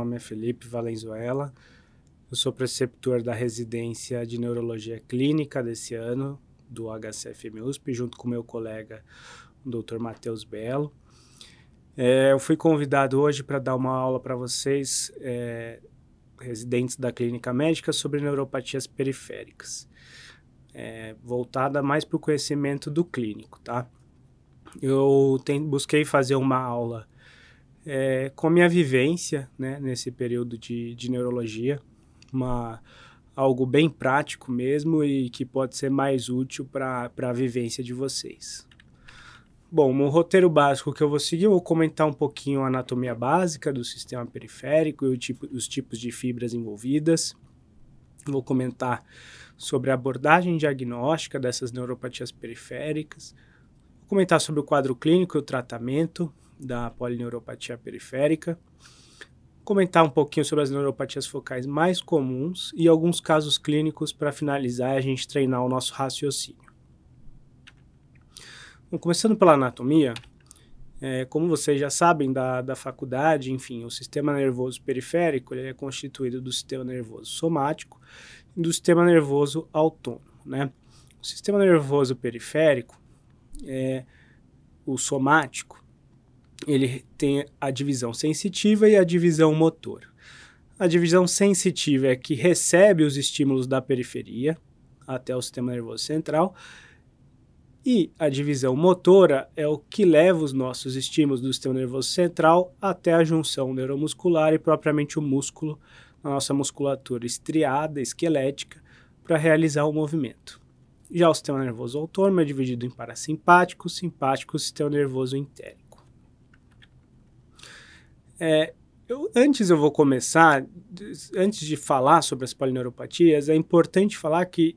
nome é Felipe Valenzuela. Eu sou preceptor da residência de neurologia clínica desse ano do HCFM USP, junto com meu colega, o Dr. Matheus Belo. É, eu fui convidado hoje para dar uma aula para vocês, é, residentes da clínica médica, sobre neuropatias periféricas, é, voltada mais para o conhecimento do clínico, tá? Eu tem, busquei fazer uma aula é, com a minha vivência né, nesse período de, de neurologia, uma, algo bem prático mesmo e que pode ser mais útil para a vivência de vocês. Bom, um roteiro básico que eu vou seguir, eu vou comentar um pouquinho a anatomia básica do sistema periférico e tipo, os tipos de fibras envolvidas. Vou comentar sobre a abordagem diagnóstica dessas neuropatias periféricas. Vou comentar sobre o quadro clínico e o tratamento da polineuropatia periférica, comentar um pouquinho sobre as neuropatias focais mais comuns e alguns casos clínicos para finalizar e a gente treinar o nosso raciocínio. Bom, começando pela anatomia, é, como vocês já sabem da, da faculdade, enfim, o sistema nervoso periférico ele é constituído do sistema nervoso somático e do sistema nervoso autônomo. Né? O sistema nervoso periférico, é, o somático, ele tem a divisão sensitiva e a divisão motor. A divisão sensitiva é que recebe os estímulos da periferia até o sistema nervoso central. E a divisão motora é o que leva os nossos estímulos do sistema nervoso central até a junção neuromuscular e propriamente o músculo, a nossa musculatura estriada, esquelética, para realizar o movimento. Já o sistema nervoso autônomo é dividido em parasimpático, simpático e sistema nervoso interno. É, eu, antes eu vou começar, antes de falar sobre as polineuropatias, é importante falar que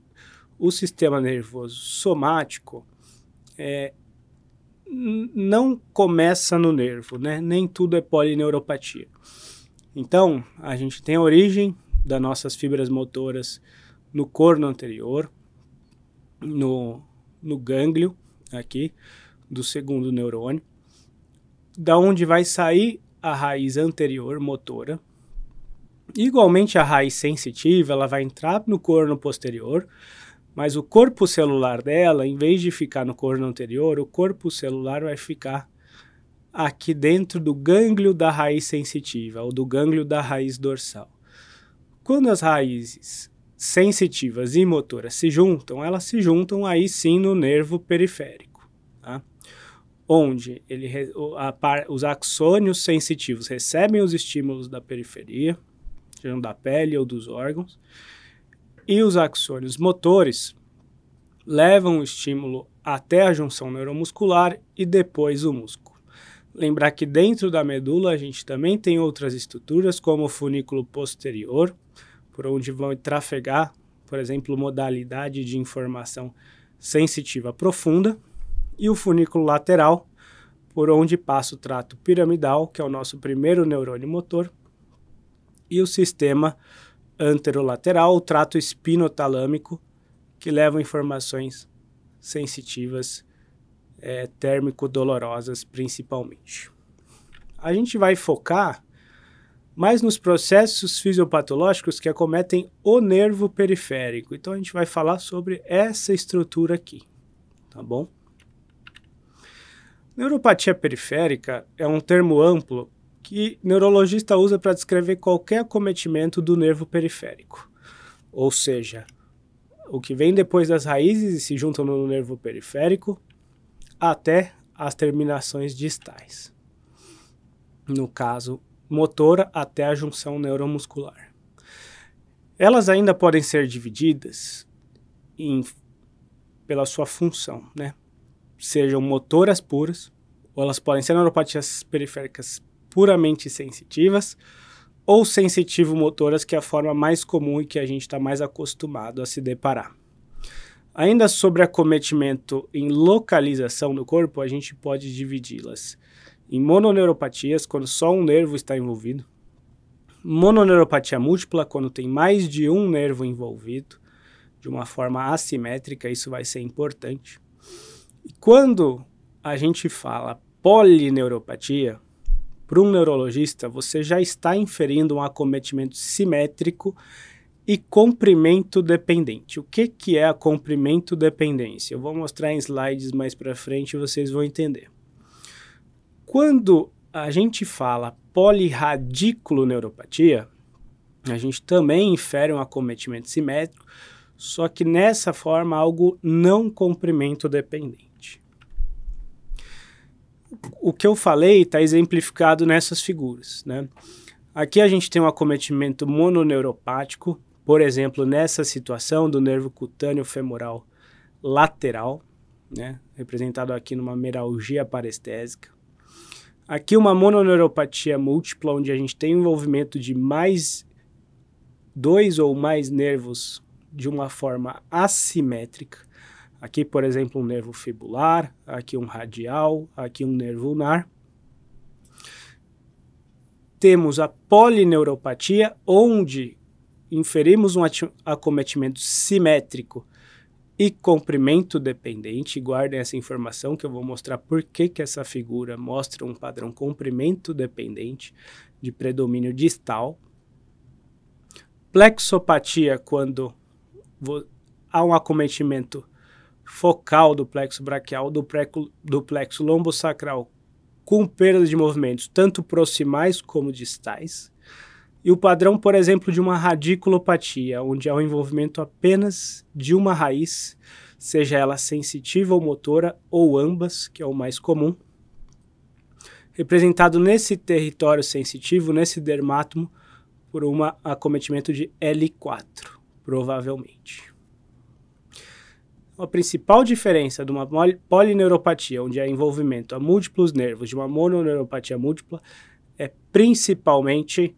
o sistema nervoso somático é, não começa no nervo, né? Nem tudo é polineuropatia. Então, a gente tem a origem das nossas fibras motoras no corno anterior, no, no gânglio aqui do segundo neurônio, da onde vai sair a raiz anterior motora. Igualmente, a raiz sensitiva ela vai entrar no corno posterior, mas o corpo celular dela, em vez de ficar no corno anterior, o corpo celular vai ficar aqui dentro do gânglio da raiz sensitiva ou do gânglio da raiz dorsal. Quando as raízes sensitivas e motoras se juntam, elas se juntam aí sim no nervo periférico onde ele os axônios sensitivos recebem os estímulos da periferia, da pele ou dos órgãos, e os axônios motores levam o estímulo até a junção neuromuscular e depois o músculo. Lembrar que dentro da medula a gente também tem outras estruturas, como o funículo posterior, por onde vão trafegar, por exemplo, modalidade de informação sensitiva profunda, e o funículo lateral, por onde passa o trato piramidal, que é o nosso primeiro neurônio motor, e o sistema anterolateral, o trato espinotalâmico, que leva informações sensitivas, é, térmico-dolorosas principalmente. A gente vai focar mais nos processos fisiopatológicos que acometem o nervo periférico. Então a gente vai falar sobre essa estrutura aqui, tá bom? Neuropatia periférica é um termo amplo que neurologista usa para descrever qualquer acometimento do nervo periférico. Ou seja, o que vem depois das raízes e se juntam no nervo periférico até as terminações distais. No caso, motora até a junção neuromuscular. Elas ainda podem ser divididas em, pela sua função, né? sejam motoras puras, ou elas podem ser neuropatias periféricas puramente sensitivas, ou sensitivo-motoras, que é a forma mais comum e que a gente está mais acostumado a se deparar. Ainda sobre acometimento em localização do corpo, a gente pode dividi-las em mononeuropatias, quando só um nervo está envolvido, mononeuropatia múltipla, quando tem mais de um nervo envolvido, de uma forma assimétrica, isso vai ser importante. E quando a gente fala polineuropatia, para um neurologista, você já está inferindo um acometimento simétrico e comprimento dependente. O que, que é a comprimento dependência? Eu vou mostrar em slides mais para frente e vocês vão entender. Quando a gente fala neuropatia, a gente também infere um acometimento simétrico, só que nessa forma algo não comprimento dependente o que eu falei está exemplificado nessas figuras, né? Aqui a gente tem um acometimento mononeuropático, por exemplo, nessa situação do nervo cutâneo femoral lateral, né? representado aqui numa meralgia parestésica. Aqui uma mononeuropatia múltipla, onde a gente tem envolvimento de mais dois ou mais nervos de uma forma assimétrica. Aqui, por exemplo, um nervo fibular, aqui um radial, aqui um nervo ulnar. Temos a polineuropatia, onde inferimos um acometimento simétrico e comprimento dependente. Guardem essa informação que eu vou mostrar por que, que essa figura mostra um padrão comprimento dependente de predomínio distal. Plexopatia, quando há um acometimento focal do plexo braquial do, preco, do plexo lombosacral com perda de movimentos tanto proximais como distais. E o padrão, por exemplo, de uma radiculopatia, onde há o um envolvimento apenas de uma raiz, seja ela sensitiva ou motora, ou ambas, que é o mais comum. Representado nesse território sensitivo, nesse dermatomo, por um acometimento de L4, provavelmente. A principal diferença de uma polineuropatia, onde há envolvimento a múltiplos nervos, de uma mononeuropatia múltipla, é principalmente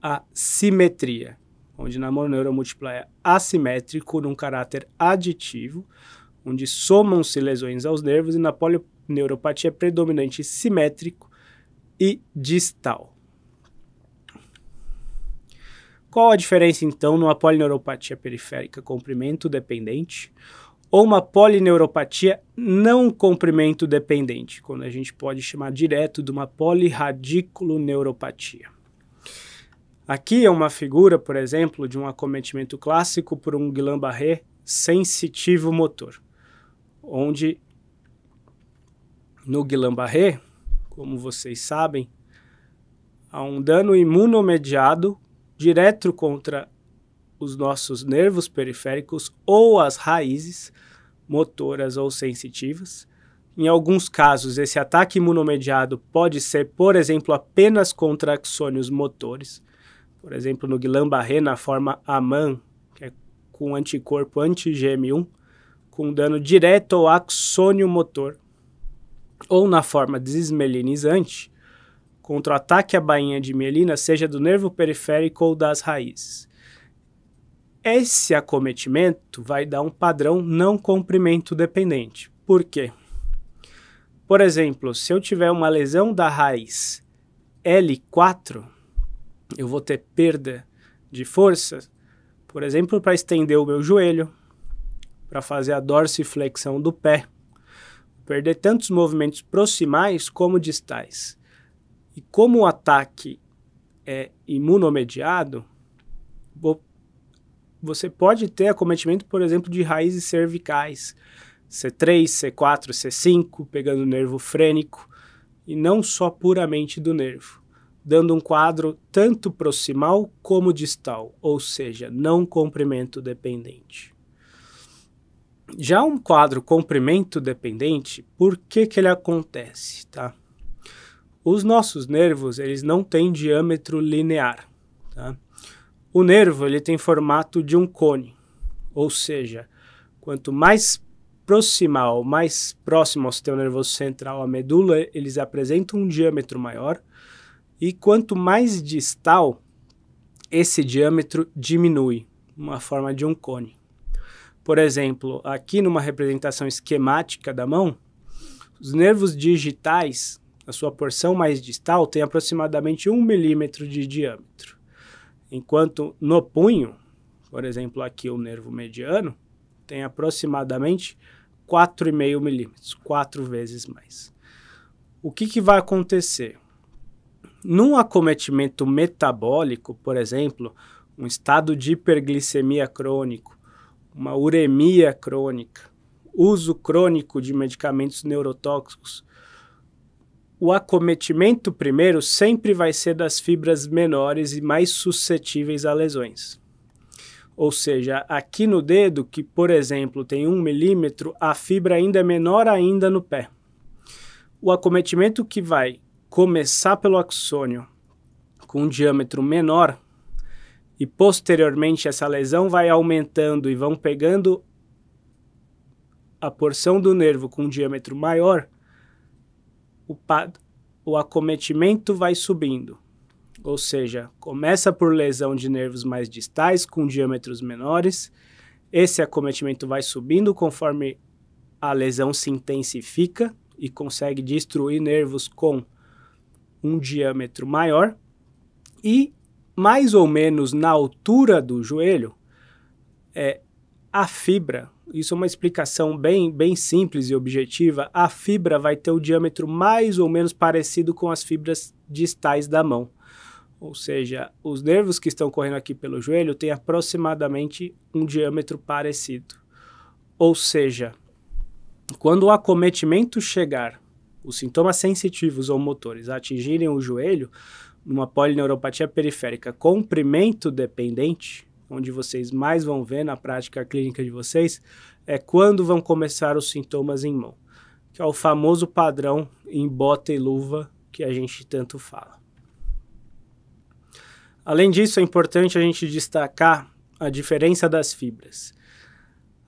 a simetria, onde na mononeuro múltipla é assimétrico, num caráter aditivo, onde somam-se lesões aos nervos, e na polineuropatia é predominante simétrico e distal. Qual a diferença, então, numa polineuropatia periférica comprimento dependente ou uma polineuropatia não comprimento dependente, quando a gente pode chamar direto de uma poliradiculoneuropatia? Aqui é uma figura, por exemplo, de um acometimento clássico por um Guillain-Barré sensitivo motor, onde no Guillain-Barré, como vocês sabem, há um dano imunomediado direto contra os nossos nervos periféricos ou as raízes motoras ou sensitivas. Em alguns casos, esse ataque imunomediado pode ser, por exemplo, apenas contra axônios motores, por exemplo, no Guillain-Barré na forma AMAN, que é com anticorpo anti-GM1, com dano direto ao axônio motor, ou na forma desmelinizante, contra o ataque à bainha de mielina, seja do nervo periférico ou das raízes. Esse acometimento vai dar um padrão não comprimento dependente. Por quê? Por exemplo, se eu tiver uma lesão da raiz L4, eu vou ter perda de força, por exemplo, para estender o meu joelho, para fazer a dorsiflexão do pé, perder tantos movimentos proximais como distais. E como o ataque é imunomediado, você pode ter acometimento, por exemplo, de raízes cervicais, C3, C4, C5, pegando o nervo frênico, e não só puramente do nervo, dando um quadro tanto proximal como distal, ou seja, não comprimento dependente. Já um quadro comprimento dependente, por que, que ele acontece? Tá? Os nossos nervos, eles não têm diâmetro linear. Tá? O nervo, ele tem formato de um cone, ou seja, quanto mais proximal, mais próximo ao sistema nervoso central, à medula, eles apresentam um diâmetro maior, e quanto mais distal, esse diâmetro diminui, uma forma de um cone. Por exemplo, aqui numa representação esquemática da mão, os nervos digitais a sua porção mais distal tem aproximadamente um milímetro de diâmetro. Enquanto no punho, por exemplo, aqui o nervo mediano, tem aproximadamente 4,5 milímetros, quatro vezes mais. O que, que vai acontecer? Num acometimento metabólico, por exemplo, um estado de hiperglicemia crônico, uma uremia crônica, uso crônico de medicamentos neurotóxicos, o acometimento primeiro sempre vai ser das fibras menores e mais suscetíveis a lesões. Ou seja, aqui no dedo, que por exemplo tem um milímetro, a fibra ainda é menor ainda no pé. O acometimento que vai começar pelo axônio com um diâmetro menor e posteriormente essa lesão vai aumentando e vão pegando a porção do nervo com um diâmetro maior, o, o acometimento vai subindo. Ou seja, começa por lesão de nervos mais distais, com diâmetros menores. Esse acometimento vai subindo conforme a lesão se intensifica e consegue destruir nervos com um diâmetro maior. E mais ou menos na altura do joelho, é, a fibra, isso é uma explicação bem, bem simples e objetiva, a fibra vai ter o diâmetro mais ou menos parecido com as fibras distais da mão. Ou seja, os nervos que estão correndo aqui pelo joelho têm aproximadamente um diâmetro parecido. Ou seja, quando o acometimento chegar, os sintomas sensitivos ou motores atingirem o joelho, numa polineuropatia periférica comprimento dependente, onde vocês mais vão ver na prática clínica de vocês, é quando vão começar os sintomas em mão, que é o famoso padrão em bota e luva que a gente tanto fala. Além disso, é importante a gente destacar a diferença das fibras.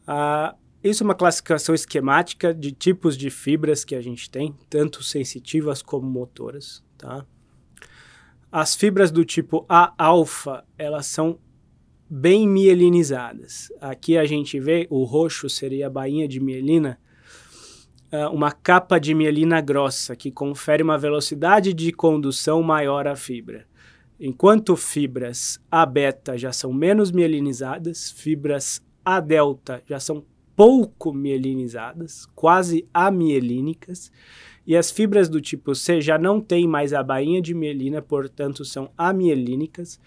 Ah, isso é uma classificação esquemática de tipos de fibras que a gente tem, tanto sensitivas como motoras, tá? As fibras do tipo A alfa, elas são bem mielinizadas. Aqui a gente vê, o roxo seria a bainha de mielina, ah, uma capa de mielina grossa, que confere uma velocidade de condução maior à fibra. Enquanto fibras A beta já são menos mielinizadas, fibras A delta já são pouco mielinizadas, quase amielínicas, e as fibras do tipo C já não têm mais a bainha de mielina, portanto são amielínicas,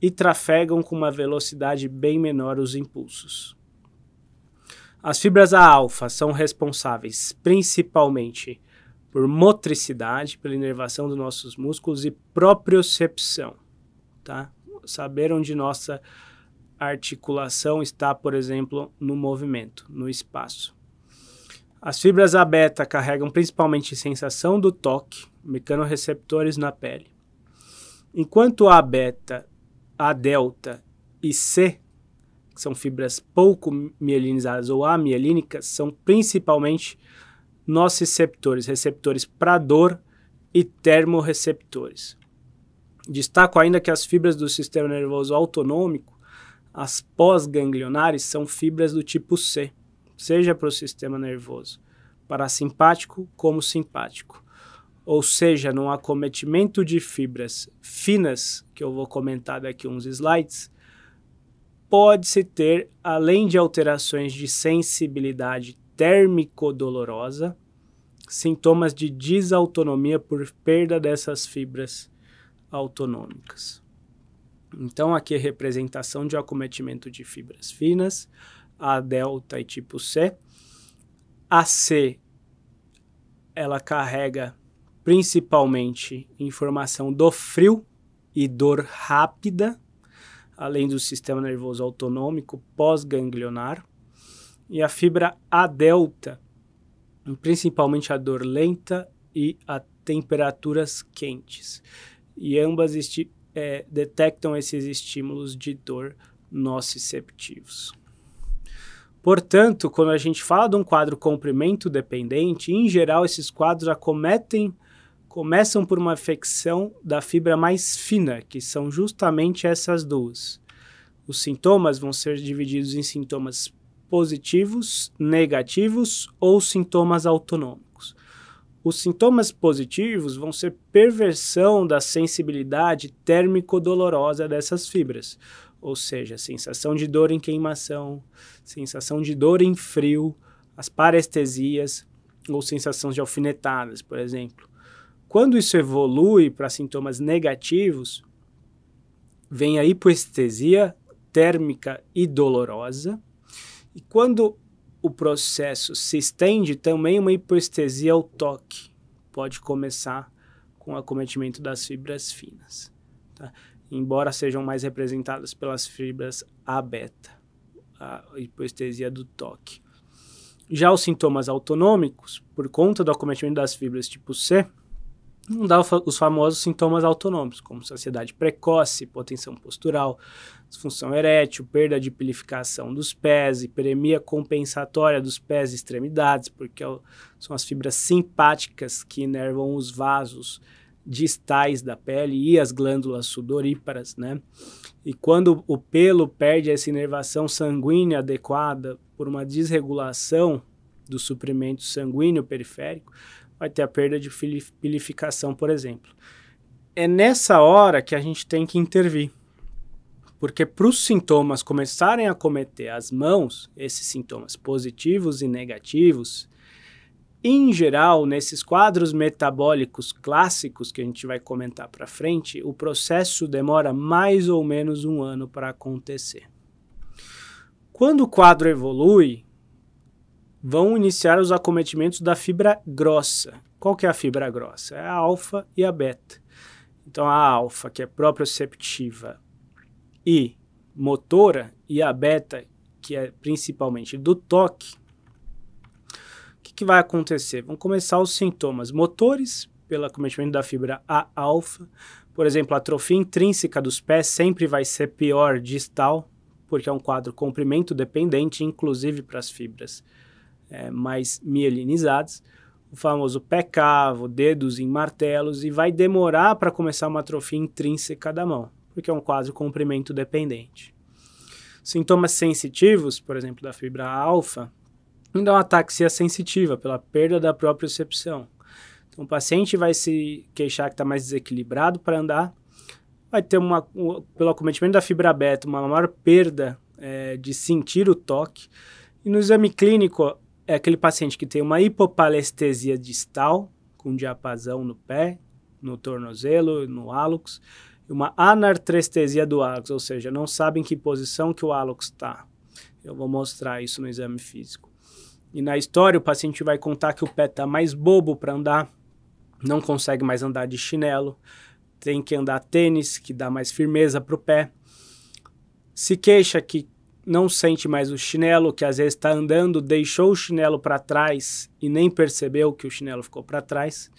e trafegam com uma velocidade bem menor os impulsos. As fibras A-alfa são responsáveis principalmente por motricidade, pela inervação dos nossos músculos e propriocepção, tá? Saber onde nossa articulação está, por exemplo, no movimento, no espaço. As fibras A beta carregam principalmente sensação do toque, mecanorreceptores na pele. Enquanto a beta a delta e C, que são fibras pouco mielinizadas ou amielínicas, são principalmente nociceptores, receptores para dor e termorreceptores. Destaco ainda que as fibras do sistema nervoso autonômico, as pós-ganglionares, são fibras do tipo C, seja para o sistema nervoso parasimpático como simpático ou seja, num acometimento de fibras finas, que eu vou comentar daqui uns slides, pode-se ter, além de alterações de sensibilidade térmico-dolorosa, sintomas de desautonomia por perda dessas fibras autonômicas. Então, aqui é representação de acometimento de fibras finas, A delta e tipo C. A C, ela carrega principalmente informação do frio e dor rápida, além do sistema nervoso autonômico pós-ganglionar, e a fibra A-delta, principalmente a dor lenta e a temperaturas quentes. E ambas é, detectam esses estímulos de dor nociceptivos. Portanto, quando a gente fala de um quadro comprimento dependente, em geral esses quadros acometem começam por uma afecção da fibra mais fina, que são justamente essas duas. Os sintomas vão ser divididos em sintomas positivos, negativos ou sintomas autonômicos. Os sintomas positivos vão ser perversão da sensibilidade térmico-dolorosa dessas fibras, ou seja, sensação de dor em queimação, sensação de dor em frio, as parestesias ou sensações de alfinetadas, por exemplo. Quando isso evolui para sintomas negativos, vem a hipoestesia térmica e dolorosa. E quando o processo se estende, também uma hipoestesia ao toque pode começar com o acometimento das fibras finas, tá? embora sejam mais representadas pelas fibras A beta, a hipoestesia do toque. Já os sintomas autonômicos, por conta do acometimento das fibras tipo C, não dá os famosos sintomas autonômicos, como saciedade precoce, potência postural, disfunção erétil, perda de pilificação dos pés, hiperemia compensatória dos pés e extremidades, porque é são as fibras simpáticas que inervam os vasos distais da pele e as glândulas sudoríparas, né? E quando o pelo perde essa inervação sanguínea adequada por uma desregulação do suprimento sanguíneo periférico, vai ter a perda de filificação, por exemplo. É nessa hora que a gente tem que intervir. Porque para os sintomas começarem a cometer as mãos, esses sintomas positivos e negativos, em geral, nesses quadros metabólicos clássicos que a gente vai comentar para frente, o processo demora mais ou menos um ano para acontecer. Quando o quadro evolui, vão iniciar os acometimentos da fibra grossa. Qual que é a fibra grossa? É a alfa e a beta. Então, a alfa, que é proprioceptiva e motora, e a beta, que é principalmente do toque, o que, que, vai acontecer? Vão começar os sintomas motores, pelo acometimento da fibra A alfa. Por exemplo, a atrofia intrínseca dos pés sempre vai ser pior distal, porque é um quadro comprimento dependente, inclusive para as fibras é, mais mielinizadas, o famoso pé cavo, dedos em martelos, e vai demorar para começar uma atrofia intrínseca da mão, porque é um quadro comprimento dependente. Sintomas sensitivos, por exemplo, da fibra alfa, ainda é uma ataxia sensitiva pela perda da própria percepção. Então, o paciente vai se queixar que está mais desequilibrado para andar, vai ter uma, um, pelo acometimento da fibra beta, uma maior perda é, de sentir o toque. E no exame clínico, é aquele paciente que tem uma hipopalestesia distal, com diapasão no pé, no tornozelo, no hálux, uma anartrestesia do hálux, ou seja, não sabem que posição que o hálux está. Eu vou mostrar isso no exame físico. E na história, o paciente vai contar que o pé está mais bobo para andar, não consegue mais andar de chinelo, tem que andar tênis, que dá mais firmeza para o pé. Se queixa que não sente mais o chinelo, que às vezes está andando, deixou o chinelo para trás e nem percebeu que o chinelo ficou para trás.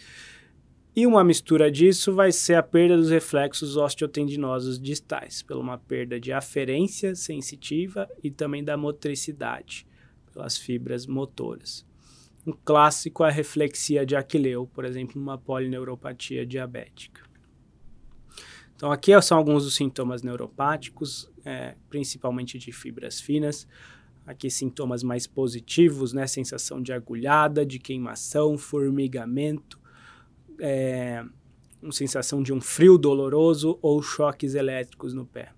E uma mistura disso vai ser a perda dos reflexos osteotendinosos distais, pela uma perda de aferência sensitiva e também da motricidade, pelas fibras motoras. Um clássico é a reflexia de Aquileu, por exemplo, numa polineuropatia diabética. Então, aqui são alguns dos sintomas neuropáticos, é, principalmente de fibras finas. Aqui, sintomas mais positivos, né? Sensação de agulhada, de queimação, formigamento, é, uma sensação de um frio doloroso ou choques elétricos no pé.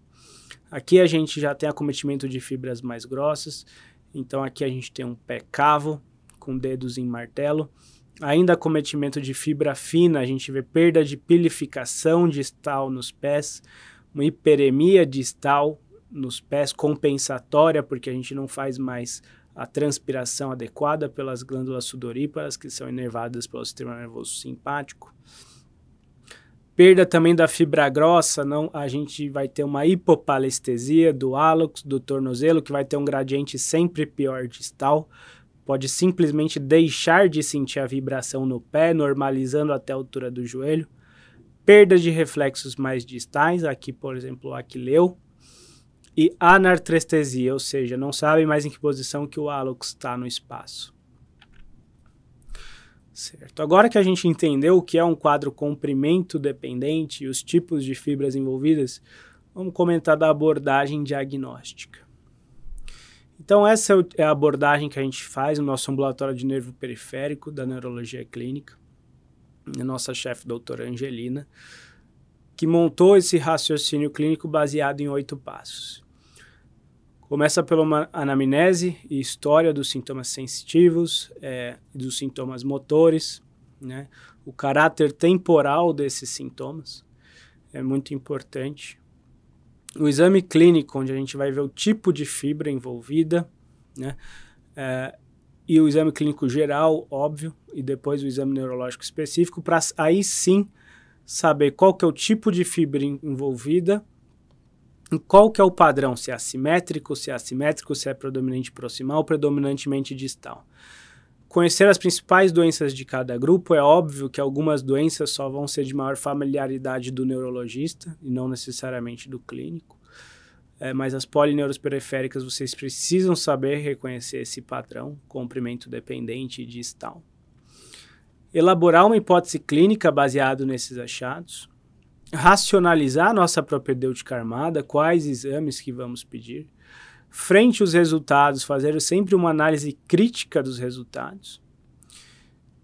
Aqui a gente já tem acometimento de fibras mais grossas, então aqui a gente tem um pé cavo com dedos em martelo Ainda acometimento de fibra fina, a gente vê perda de pilificação distal nos pés, uma hiperemia distal nos pés compensatória, porque a gente não faz mais a transpiração adequada pelas glândulas sudoríparas, que são inervadas pelo sistema nervoso simpático. Perda também da fibra grossa, não, a gente vai ter uma hipopalestesia do hálux, do tornozelo, que vai ter um gradiente sempre pior distal, pode simplesmente deixar de sentir a vibração no pé, normalizando até a altura do joelho. Perda de reflexos mais distais, aqui, por exemplo, o aquileu. E anartrestesia, ou seja, não sabe mais em que posição que o hálux está no espaço. Certo. Agora que a gente entendeu o que é um quadro comprimento dependente e os tipos de fibras envolvidas, vamos comentar da abordagem diagnóstica. Então, essa é, é a abordagem que a gente faz no nosso ambulatório de nervo periférico da neurologia clínica. A nossa chefe, doutora Angelina, que montou esse raciocínio clínico baseado em oito passos. Começa pela anamnese e história dos sintomas sensitivos, é, dos sintomas motores, né? o caráter temporal desses sintomas é muito importante o exame clínico, onde a gente vai ver o tipo de fibra envolvida, né? É, e o exame clínico geral, óbvio, e depois o exame neurológico específico, para aí sim saber qual que é o tipo de fibra envolvida e qual que é o padrão, se é assimétrico, se é assimétrico, se é predominante proximal, predominantemente distal. Conhecer as principais doenças de cada grupo, é óbvio que algumas doenças só vão ser de maior familiaridade do neurologista e não necessariamente do clínico. É, mas as polineuros periféricas vocês precisam saber reconhecer esse padrão, comprimento dependente e distal. Elaborar uma hipótese clínica baseado nesses achados. Racionalizar nossa propedêutica armada, quais exames que vamos pedir frente os resultados, fazer sempre uma análise crítica dos resultados,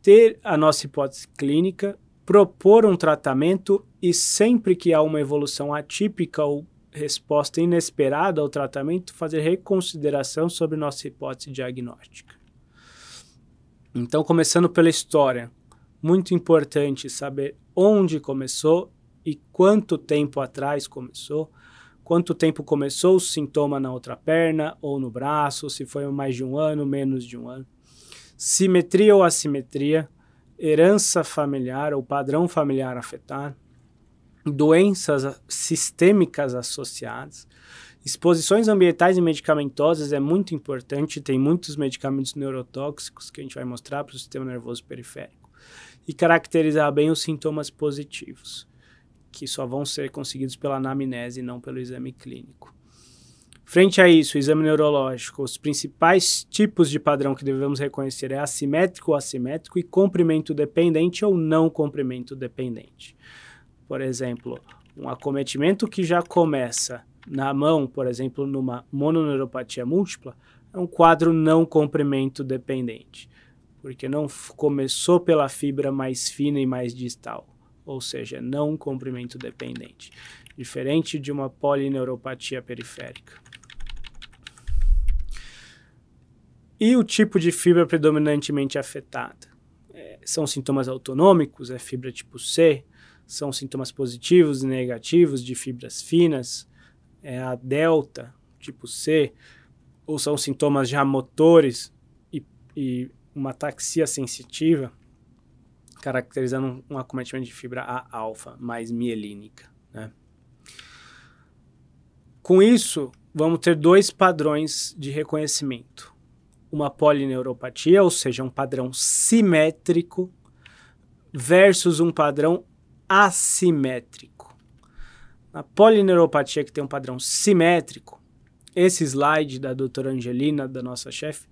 ter a nossa hipótese clínica, propor um tratamento e sempre que há uma evolução atípica ou resposta inesperada ao tratamento, fazer reconsideração sobre nossa hipótese diagnóstica. Então, começando pela história, muito importante saber onde começou e quanto tempo atrás começou, quanto tempo começou o sintoma na outra perna ou no braço, se foi mais de um ano, menos de um ano. Simetria ou assimetria, herança familiar ou padrão familiar afetar, doenças sistêmicas associadas, exposições ambientais e medicamentosas é muito importante, tem muitos medicamentos neurotóxicos que a gente vai mostrar para o sistema nervoso periférico, e caracterizar bem os sintomas positivos que só vão ser conseguidos pela anamnese e não pelo exame clínico. Frente a isso, o exame neurológico, os principais tipos de padrão que devemos reconhecer é assimétrico, ou assimétrico e comprimento dependente ou não comprimento dependente. Por exemplo, um acometimento que já começa na mão, por exemplo, numa mononeuropatia múltipla, é um quadro não comprimento dependente, porque não começou pela fibra mais fina e mais distal ou seja, não comprimento dependente, diferente de uma polineuropatia periférica. E o tipo de fibra predominantemente afetada? É, são sintomas autonômicos, é fibra tipo C, são sintomas positivos e negativos de fibras finas, é a delta, tipo C, ou são sintomas já motores e, e uma taxia sensitiva, caracterizando um acometimento de fibra A alfa mais mielínica. Né? Com isso, vamos ter dois padrões de reconhecimento. Uma polineuropatia, ou seja, um padrão simétrico, versus um padrão assimétrico. Na polineuropatia, que tem um padrão simétrico, esse slide da doutora Angelina, da nossa chefe,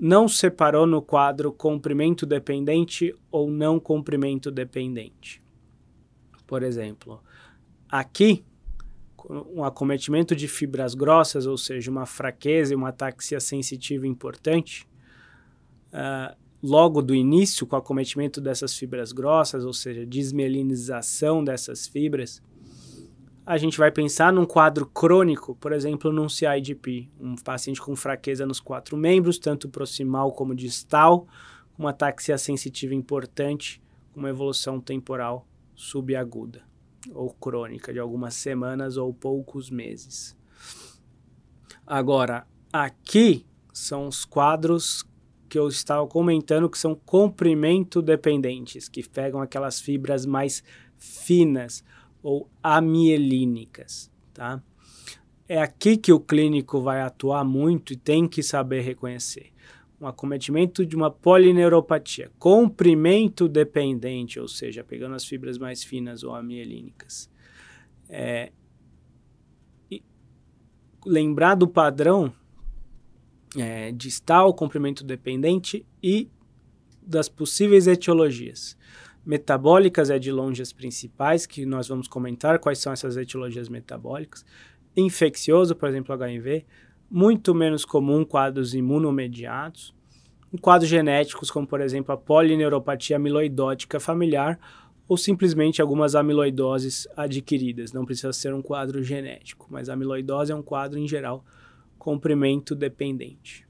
não separou no quadro comprimento dependente ou não comprimento dependente. Por exemplo, aqui, um acometimento de fibras grossas, ou seja, uma fraqueza e uma taxia sensitiva importante, uh, logo do início, com o acometimento dessas fibras grossas, ou seja, desmelinização dessas fibras, a gente vai pensar num quadro crônico, por exemplo, num CIDP, um paciente com fraqueza nos quatro membros, tanto proximal como distal, uma taxia sensitiva importante, uma evolução temporal subaguda ou crônica de algumas semanas ou poucos meses. Agora, aqui são os quadros que eu estava comentando que são comprimento dependentes, que pegam aquelas fibras mais finas ou amielínicas, tá? É aqui que o clínico vai atuar muito e tem que saber reconhecer. Um acometimento de uma polineuropatia, comprimento dependente, ou seja, pegando as fibras mais finas ou amielínicas. É, lembrar do padrão é, distal, comprimento dependente e das possíveis etiologias metabólicas é de longe as principais, que nós vamos comentar quais são essas etiologias metabólicas. Infeccioso, por exemplo, HIV, muito menos comum quadros imunomediados. quadros genéticos, como por exemplo a polineuropatia amiloidótica familiar ou simplesmente algumas amiloidoses adquiridas. Não precisa ser um quadro genético, mas a amiloidose é um quadro em geral comprimento dependente.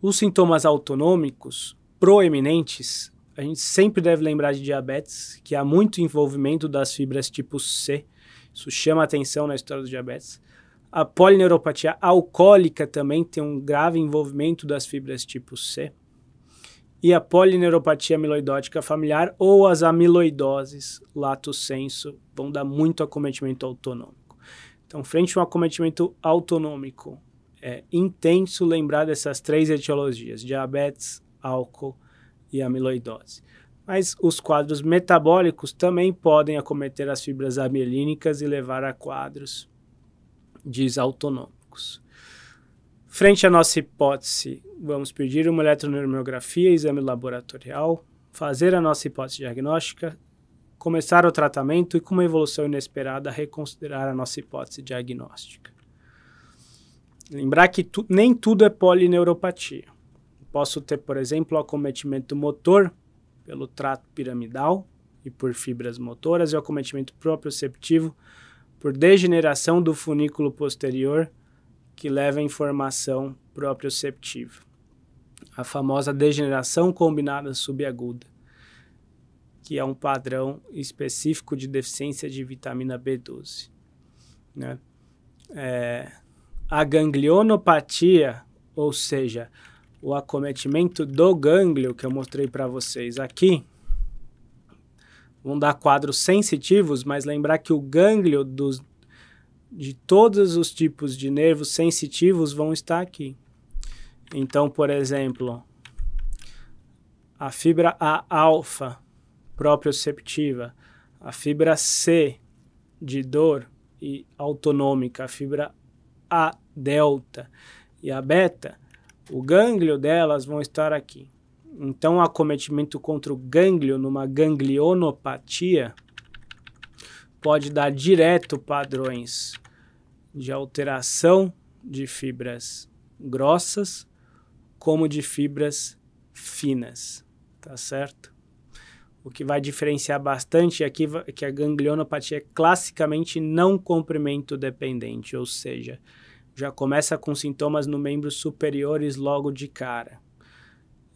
Os sintomas autonômicos proeminentes a gente sempre deve lembrar de diabetes, que há muito envolvimento das fibras tipo C. Isso chama atenção na história do diabetes. A polineuropatia alcoólica também tem um grave envolvimento das fibras tipo C. E a polineuropatia amiloidótica familiar ou as amiloidoses, lato senso, vão dar muito acometimento autonômico. Então, frente a um acometimento autonômico, é intenso lembrar dessas três etiologias: diabetes, álcool e amiloidose. Mas os quadros metabólicos também podem acometer as fibras amielínicas e levar a quadros disautonômicos. Frente à nossa hipótese, vamos pedir uma eletroneuromiografia, exame laboratorial, fazer a nossa hipótese diagnóstica, começar o tratamento e, com uma evolução inesperada, reconsiderar a nossa hipótese diagnóstica. Lembrar que tu, nem tudo é polineuropatia. Posso ter, por exemplo, acometimento motor pelo trato piramidal e por fibras motoras e acometimento proprioceptivo por degeneração do funículo posterior que leva à informação proprioceptiva. A famosa degeneração combinada subaguda, que é um padrão específico de deficiência de vitamina B12. Né? É, a ganglionopatia, ou seja, o acometimento do gânglio que eu mostrei para vocês aqui. Vão dar quadros sensitivos, mas lembrar que o gânglio dos, de todos os tipos de nervos sensitivos vão estar aqui. Então, por exemplo, a fibra A alfa, proprioceptiva, a fibra C de dor e autonômica, a fibra A delta e a beta o gânglio delas vão estar aqui. Então, o acometimento contra o gânglio numa ganglionopatia pode dar direto padrões de alteração de fibras grossas como de fibras finas, tá certo? O que vai diferenciar bastante aqui é que a ganglionopatia é classicamente não comprimento dependente, ou seja, já começa com sintomas no membros superiores logo de cara.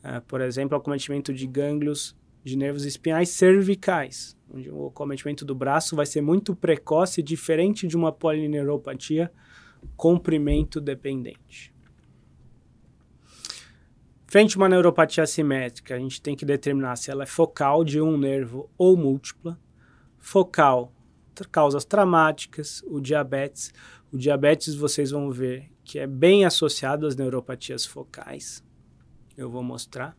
Uh, por exemplo, acometimento de gânglios de nervos espinhais cervicais, onde o acometimento do braço vai ser muito precoce, diferente de uma polineuropatia comprimento dependente. Frente a uma neuropatia assimétrica, a gente tem que determinar se ela é focal de um nervo ou múltipla. Focal, causas traumáticas, o diabetes. O diabetes, vocês vão ver que é bem associado às neuropatias focais. Eu vou mostrar.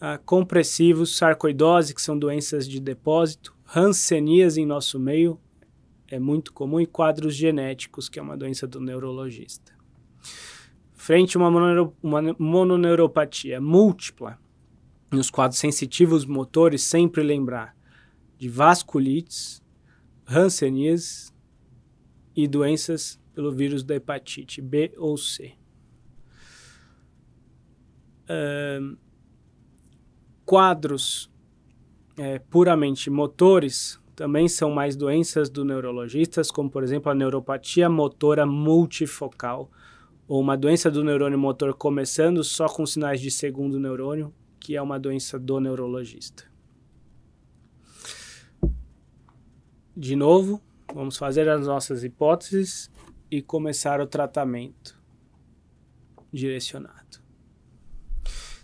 Ah, compressivos, sarcoidose, que são doenças de depósito, rancenias em nosso meio, é muito comum, e quadros genéticos, que é uma doença do neurologista. Frente a uma, uma mononeuropatia múltipla, nos quadros sensitivos motores, sempre lembrar de vasculites, rancenias, e doenças pelo vírus da hepatite B ou C. quadros é, puramente motores também são mais doenças do neurologistas, como por exemplo a neuropatia motora multifocal, ou uma doença do neurônio motor começando só com sinais de segundo neurônio, que é uma doença do neurologista. De novo, Vamos fazer as nossas hipóteses e começar o tratamento direcionado.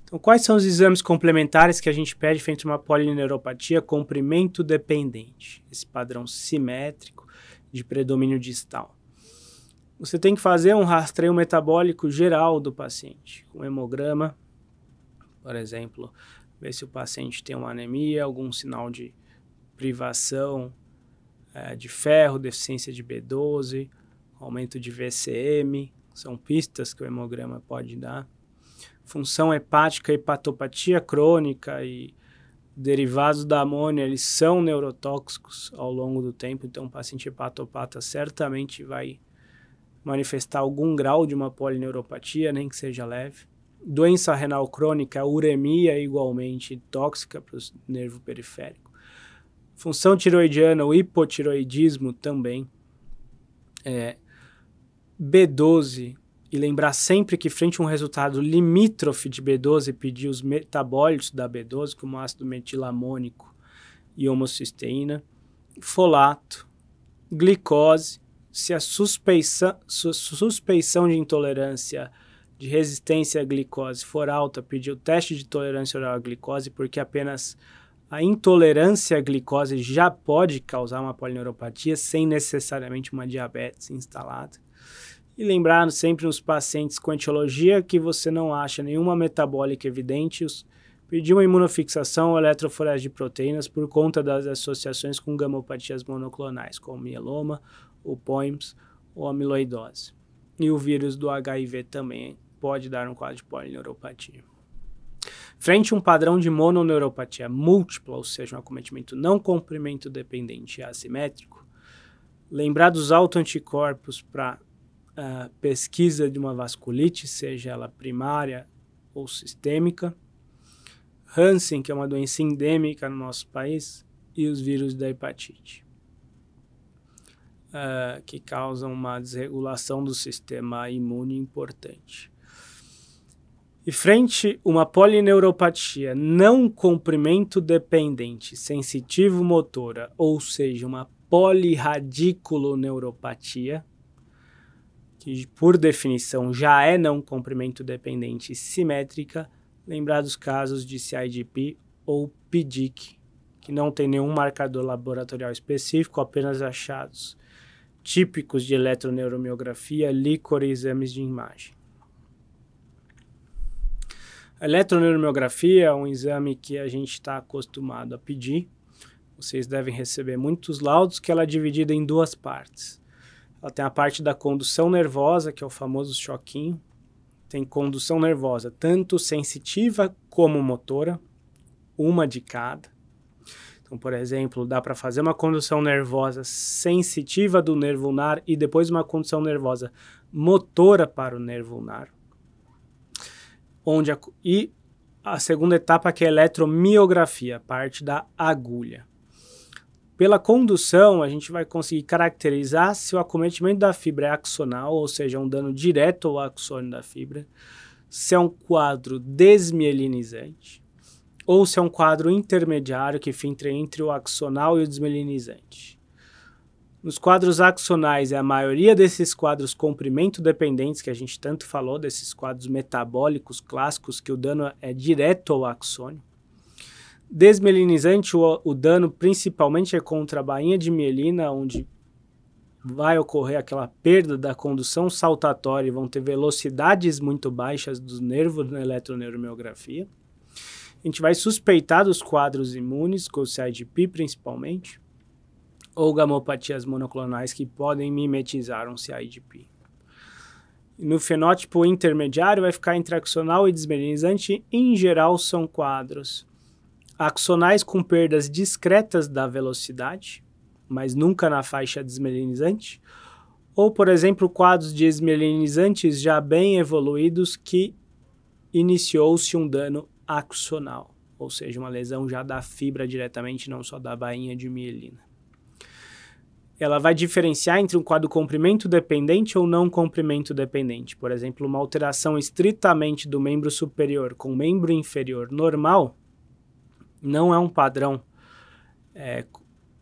Então, quais são os exames complementares que a gente pede frente a uma polineuropatia comprimento dependente? Esse padrão simétrico de predomínio distal. Você tem que fazer um rastreio metabólico geral do paciente, um hemograma, por exemplo, ver se o paciente tem uma anemia, algum sinal de privação é, de ferro, deficiência de B12, aumento de VCM, são pistas que o hemograma pode dar. Função hepática, hepatopatia crônica e derivados da amônia, eles são neurotóxicos ao longo do tempo, então o paciente hepatopata certamente vai manifestar algum grau de uma polineuropatia, nem que seja leve. Doença renal crônica, uremia é igualmente tóxica para o nervo periférico. Função tiroidiana o hipotiroidismo também. É, B12, e lembrar sempre que frente a um resultado limítrofe de B12, pedir os metabólitos da B12, como ácido metilamônico e homocisteína, folato, glicose, se a suspeição, su suspeição de intolerância de resistência à glicose for alta, pedir o teste de tolerância oral à glicose, porque apenas a intolerância à glicose já pode causar uma polineuropatia sem necessariamente uma diabetes instalada. E lembrar sempre nos pacientes com etiologia que você não acha nenhuma metabólica evidente, pedir uma imunofixação ou eletroforese de proteínas por conta das associações com gamopatias monoclonais, como mieloma, o POIMS ou amiloidose. E o vírus do HIV também pode dar um quadro de polineuropatia. Frente a um padrão de mononeuropatia múltipla, ou seja, um acometimento não comprimento dependente e assimétrico, lembrar dos autoanticorpos para uh, ah, pesquisa de uma vasculite, seja ela primária ou sistêmica, Hansen, que é uma doença endêmica no nosso país, e os vírus da hepatite, uh, que causam uma desregulação do sistema imune importante. E frente uma polineuropatia não comprimento dependente, sensitivo motora, ou seja, uma polirradiculoneuropatia, que por definição já é não comprimento dependente simétrica, lembrar dos casos de CIDP ou PDIC, que não tem nenhum marcador laboratorial específico, apenas achados típicos de eletroneuromiografia, líquor e exames de imagem. Eletroneuromiografia é um exame que a gente está acostumado a pedir. Vocês devem receber muitos laudos, que ela é dividida em duas partes. Ela tem a parte da condução nervosa, que é o famoso choquinho. Tem condução nervosa, tanto sensitiva como motora, uma de cada. Então, por exemplo, dá para fazer uma condução nervosa sensitiva do nervo ulnar e depois uma condução nervosa motora para o nervo ulnar onde a, e a segunda etapa que é a eletromiografia, parte da agulha. Pela condução, a gente vai conseguir caracterizar se o acometimento da fibra é axonal, ou seja, um dano direto ao axônio da fibra, se é um quadro desmielinizante, ou se é um quadro intermediário que fica entre, entre o axonal e o desmielinizante. Nos quadros axonais, é a maioria desses quadros comprimento dependentes, que a gente tanto falou, desses quadros metabólicos clássicos, que o dano é direto ao axônio. Desmelinizante, o, o dano principalmente é contra a bainha de mielina, onde vai ocorrer aquela perda da condução saltatória e vão ter velocidades muito baixas dos nervos na eletroneuromiografia. A gente vai suspeitar dos quadros imunes, com o CIDP principalmente ou gamopatias monoclonais que podem mimetizar um CIDP. No fenótipo intermediário vai ficar entre axonal e desmerilizante, em geral são quadros axonais com perdas discretas da velocidade, mas nunca na faixa desmelinizante, ou, por exemplo, quadros de esmelinizantes já bem evoluídos que iniciou-se um dano axonal, ou seja, uma lesão já da fibra diretamente, não só da bainha de mielina ela vai diferenciar entre um quadro comprimento dependente ou não comprimento dependente. Por exemplo, uma alteração estritamente do membro superior com membro inferior normal não é um padrão é,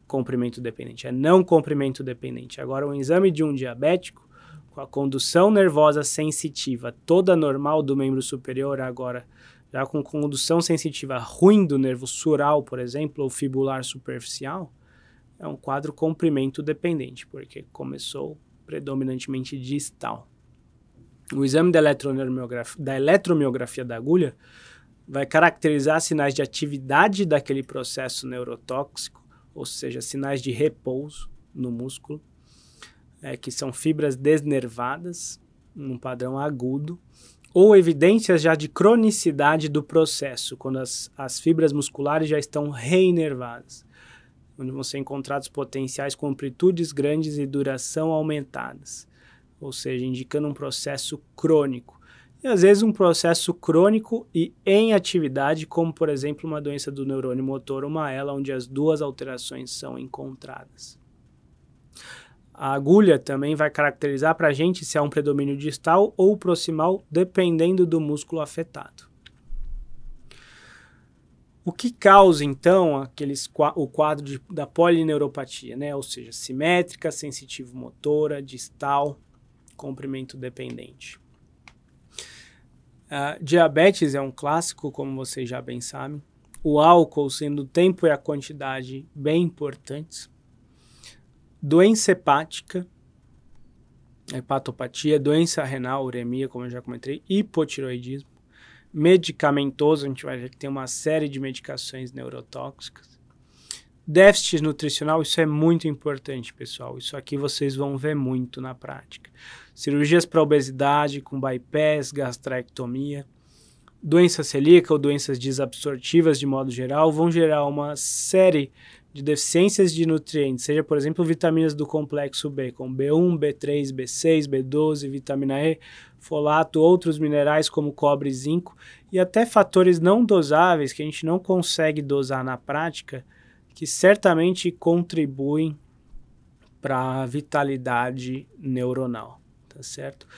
comprimento dependente, é não comprimento dependente. Agora, um exame de um diabético com a condução nervosa sensitiva toda normal do membro superior, agora já com condução sensitiva ruim do nervo sural, por exemplo, ou fibular superficial, é um quadro comprimento dependente, porque começou predominantemente distal. O exame da eletromiografia, da eletromiografia da agulha vai caracterizar sinais de atividade daquele processo neurotóxico, ou seja, sinais de repouso no músculo, é, que são fibras desnervadas, num padrão agudo, ou evidências já de cronicidade do processo, quando as, as fibras musculares já estão reinervadas onde vão ser encontrados potenciais com amplitudes grandes e duração aumentadas, ou seja, indicando um processo crônico. E às vezes um processo crônico e em atividade, como por exemplo uma doença do neurônio motor ou uma ELA, onde as duas alterações são encontradas. A agulha também vai caracterizar para a gente se há é um predomínio distal ou proximal, dependendo do músculo afetado. O que causa, então, aqueles, o quadro de, da polineuropatia, né? Ou seja, simétrica, sensitivo-motora, distal, comprimento dependente. Uh, diabetes é um clássico, como vocês já bem sabem. O álcool, sendo o tempo e a quantidade bem importantes. Doença hepática, hepatopatia, doença renal, uremia, como eu já comentei, hipotiroidismo medicamentoso, a gente vai ver que tem uma série de medicações neurotóxicas. Déficit nutricional, isso é muito importante, pessoal. Isso aqui vocês vão ver muito na prática. Cirurgias para obesidade, com bypass, gastrectomia, doença celíaca ou doenças desabsortivas de modo geral, vão gerar uma série de deficiências de nutrientes, seja, por exemplo, vitaminas do complexo B, como B1, B3, B6, B12, vitamina E, folato, outros minerais como cobre e zinco, e até fatores não dosáveis que a gente não consegue dosar na prática, que certamente contribuem para a vitalidade neuronal, tá certo?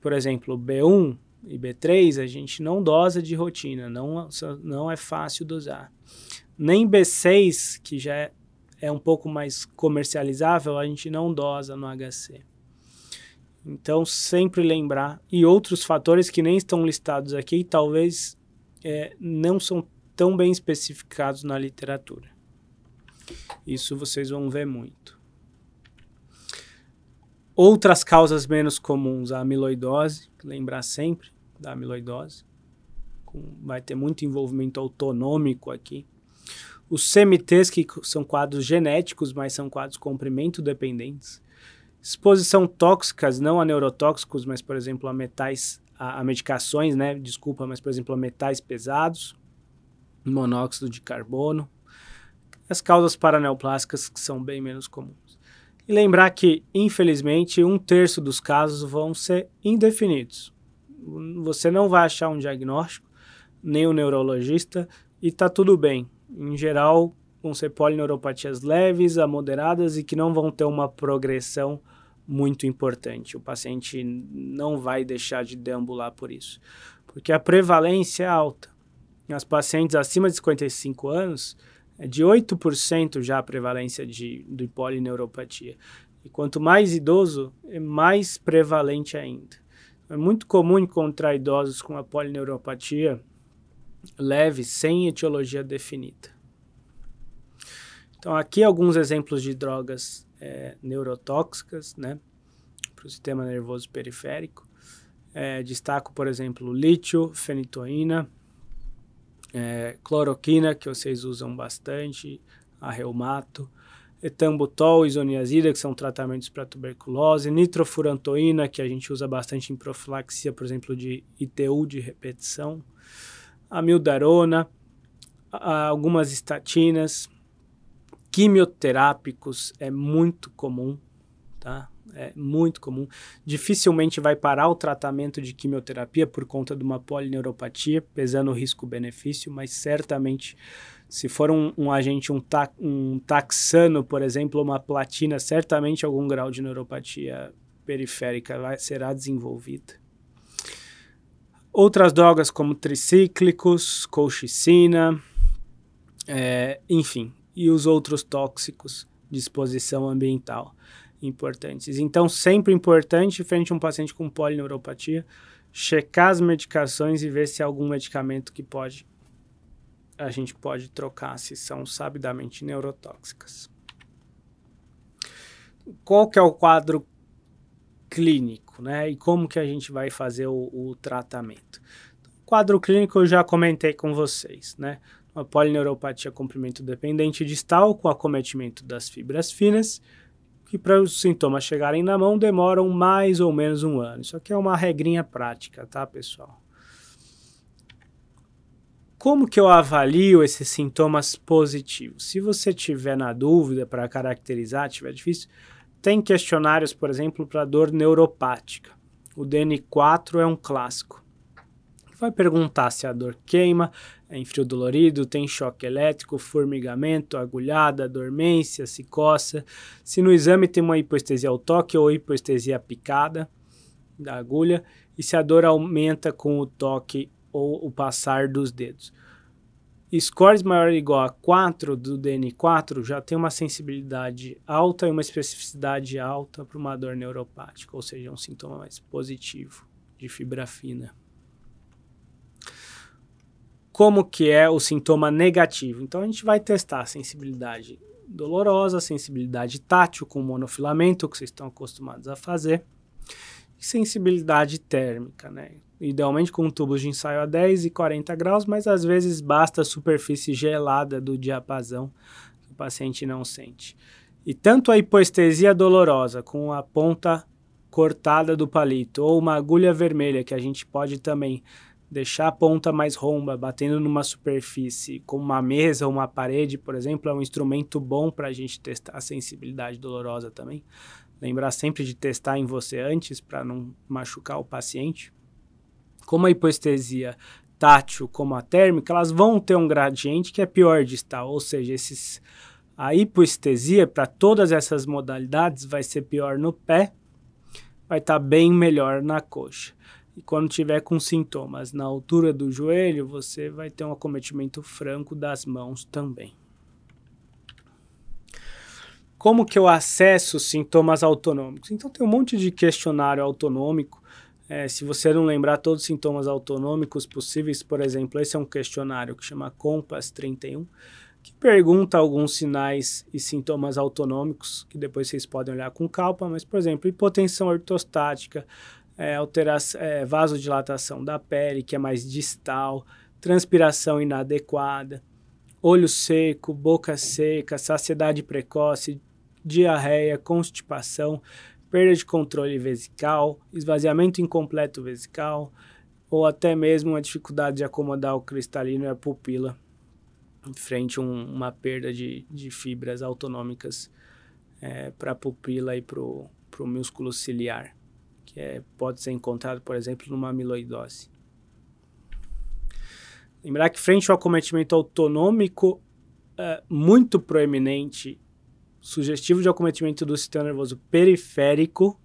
Por exemplo, B1 e B3 a gente não dosa de rotina, não, não é fácil dosar. Nem B6, que já é, é um pouco mais comercializável, a gente não dosa no HC. Então, sempre lembrar. E outros fatores que nem estão listados aqui, talvez é, não são tão bem especificados na literatura. Isso vocês vão ver muito. Outras causas menos comuns, a amiloidose, lembrar sempre da amiloidose. Vai ter muito envolvimento autonômico aqui. Os CMTs, que são quadros genéticos, mas são quadros comprimento dependentes. Exposição tóxicas, não a neurotóxicos, mas, por exemplo, a metais, a, a medicações, né? Desculpa, mas, por exemplo, a metais pesados, monóxido de carbono. As causas paraneoplásticas, que são bem menos comuns. E lembrar que, infelizmente, um terço dos casos vão ser indefinidos. Você não vai achar um diagnóstico, nem o um neurologista, e tá tudo bem. Em geral, vão ser polineuropatias leves a moderadas e que não vão ter uma progressão muito importante. O paciente não vai deixar de deambular por isso, porque a prevalência é alta. Nas pacientes acima de 55 anos, é de 8% já a prevalência de, de polineuropatia. E quanto mais idoso, é mais prevalente ainda. É muito comum encontrar idosos com a polineuropatia leve sem etiologia definida. Então, aqui alguns exemplos de drogas é, neurotóxicas, né, para o sistema nervoso periférico. É, destaco, por exemplo, lítio, fenitoína, é, cloroquina, que vocês usam bastante, arreumato, etambutol, isoniazida, que são tratamentos para tuberculose, nitrofurantoína, que a gente usa bastante em profilaxia, por exemplo, de ITU de repetição, amiodarona, algumas estatinas, quimioterápicos é muito comum, tá? É muito comum. Dificilmente vai parar o tratamento de quimioterapia por conta de uma polineuropatia, pesando o risco-benefício, mas certamente, se for um, um agente, um, ta, um taxano, por exemplo, uma platina, certamente algum grau de neuropatia periférica vai, será desenvolvida. Outras drogas como tricíclicos, colchicina, é, enfim, e os outros tóxicos de exposição ambiental importantes. Então, sempre importante, frente a um paciente com polineuropatia, checar as medicações e ver se há algum medicamento que pode a gente pode trocar se são sabidamente neurotóxicas. Qual que é o quadro clínico? né? E como que a gente vai fazer o, o tratamento. O quadro clínico eu já comentei com vocês, né? Uma polineuropatia comprimento dependente distal com acometimento das fibras finas, que para os sintomas chegarem na mão demoram mais ou menos um ano. Isso aqui é uma regrinha prática, tá, pessoal? Como que eu avalio esses sintomas positivos? Se você tiver na dúvida para caracterizar, tiver difícil, tem questionários, por exemplo, para dor neuropática. O DN4 é um clássico. Vai perguntar se a dor queima, é em frio dolorido, tem choque elétrico, formigamento, agulhada, dormência, se coça, se no exame tem uma hipoestesia ao toque ou hipoestesia picada da agulha e se a dor aumenta com o toque ou o passar dos dedos. Scores maior ou igual a 4 do DN4 já tem uma sensibilidade alta e uma especificidade alta para uma dor neuropática, ou seja, um sintoma mais positivo de fibra fina. Como que é o sintoma negativo? Então a gente vai testar a sensibilidade dolorosa, a sensibilidade tátil com monofilamento que vocês estão acostumados a fazer sensibilidade térmica, né? Idealmente com tubos de ensaio a 10 e 40 graus, mas às vezes basta a superfície gelada do diapasão que o paciente não sente. E tanto a hipoestesia dolorosa com a ponta cortada do palito ou uma agulha vermelha que a gente pode também deixar a ponta mais romba, batendo numa superfície como uma mesa ou uma parede, por exemplo, é um instrumento bom para a gente testar a sensibilidade dolorosa também. Lembrar sempre de testar em você antes para não machucar o paciente. Como a hipoestesia tátil como a térmica, elas vão ter um gradiente que é pior de estar, ou seja, esses, a hipoestesia para todas essas modalidades vai ser pior no pé, vai estar tá bem melhor na coxa. E quando tiver com sintomas na altura do joelho, você vai ter um acometimento franco das mãos também. Como que eu acesso sintomas autonômicos? Então tem um monte de questionário autonômico. É, se você não lembrar todos os sintomas autonômicos possíveis, por exemplo, esse é um questionário que chama Compass 31, que pergunta alguns sinais e sintomas autonômicos, que depois vocês podem olhar com calma, mas, por exemplo, hipotensão ortostática, é, alteração, é, vasodilatação da pele, que é mais distal, transpiração inadequada, olho seco, boca seca, saciedade precoce, diarreia, constipação, perda de controle vesical, esvaziamento incompleto vesical, ou até mesmo uma dificuldade de acomodar o cristalino e a pupila frente a um, uma perda de, de fibras autonômicas é, para a pupila e para o músculo ciliar, que é, pode ser encontrado, por exemplo, numa amiloidose. Lembrar que frente ao acometimento autonômico é, muito proeminente sugestivo de acometimento do sistema nervoso periférico.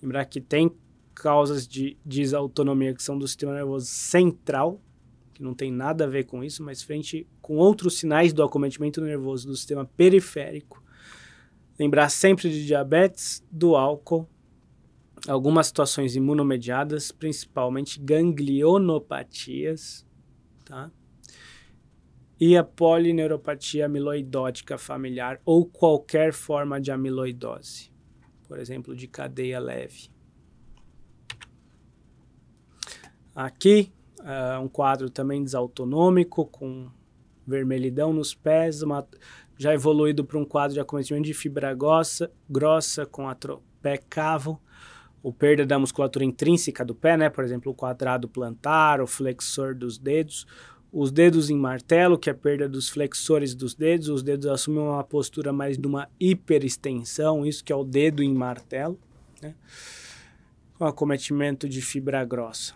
Lembrar que tem causas de desautonomia que são do sistema nervoso central, que não tem nada a ver com isso, mas frente com outros sinais do acometimento nervoso do sistema periférico. Lembrar sempre de diabetes, do álcool, algumas situações imunomediadas, principalmente ganglionopatias, tá? e a polineuropatia amiloidótica familiar ou qualquer forma de amiloidose, por exemplo, de cadeia leve. Aqui, uh, um quadro também desautonômico, com vermelhidão nos pés, uma, já evoluído para um quadro de acometimento de fibra grossa, grossa com atro, pé cavo, o perda da musculatura intrínseca do pé, né? Por exemplo, o quadrado plantar, o flexor dos dedos, os dedos em martelo, que é a perda dos flexores dos dedos, os dedos assumem uma postura mais de uma hiperextensão, isso que é o dedo em martelo, né? com acometimento de fibra grossa.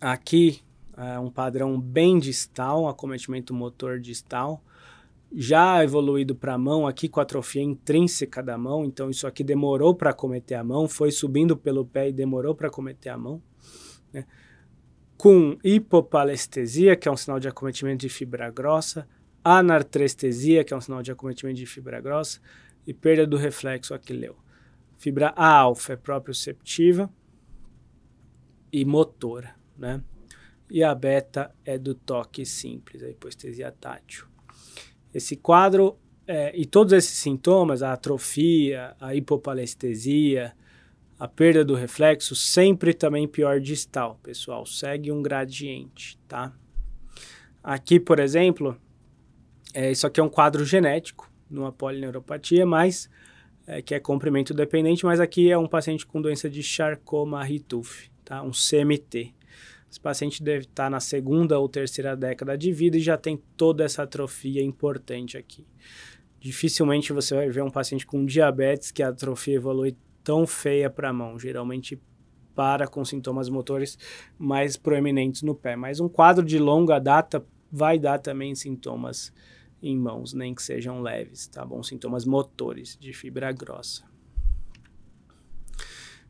Aqui é um padrão bem distal, um acometimento motor distal, já evoluído para a mão, aqui com a atrofia intrínseca da mão, então isso aqui demorou para acometer a mão, foi subindo pelo pé e demorou para acometer a mão. Né? com hipopalestesia, que é um sinal de acometimento de fibra grossa, anartrestesia, que é um sinal de acometimento de fibra grossa, e perda do reflexo aquileu. Fibra A alfa é proprioceptiva e motora, né? E a beta é do toque simples, a hipoestesia tátil. Esse quadro é, e todos esses sintomas, a atrofia, a hipopalestesia, a perda do reflexo sempre também pior distal, pessoal. Segue um gradiente, tá? Aqui, por exemplo, é, isso aqui é um quadro genético numa polineuropatia, mas é, que é comprimento dependente, mas aqui é um paciente com doença de Charcot-Marie-Tooth, tá? Um CMT. Esse paciente deve estar tá na segunda ou terceira década de vida e já tem toda essa atrofia importante aqui. Dificilmente você vai ver um paciente com diabetes que a atrofia evolui tão feia para a mão, geralmente para com sintomas motores mais proeminentes no pé. Mas um quadro de longa data vai dar também sintomas em mãos, nem que sejam leves, tá bom? Sintomas motores de fibra grossa.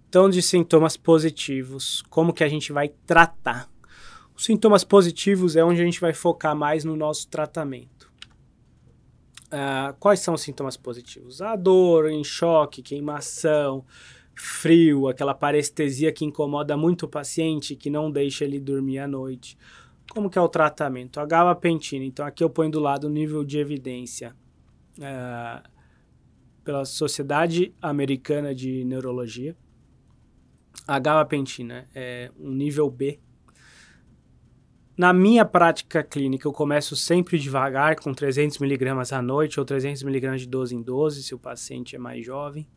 Então, de sintomas positivos, como que a gente vai tratar? Os sintomas positivos é onde a gente vai focar mais no nosso tratamento. Uh, quais são os sintomas positivos? A dor, em choque, queimação, frio, aquela parestesia que incomoda muito o paciente, que não deixa ele dormir à noite. Como que é o tratamento? A gabapentina. Então, aqui eu ponho do lado o nível de evidência uh, pela Sociedade Americana de Neurologia. A gabapentina é um nível B, na minha prática clínica, eu começo sempre devagar, com 300 miligramas à noite ou 300 miligramas de 12 em 12, se o paciente é mais jovem,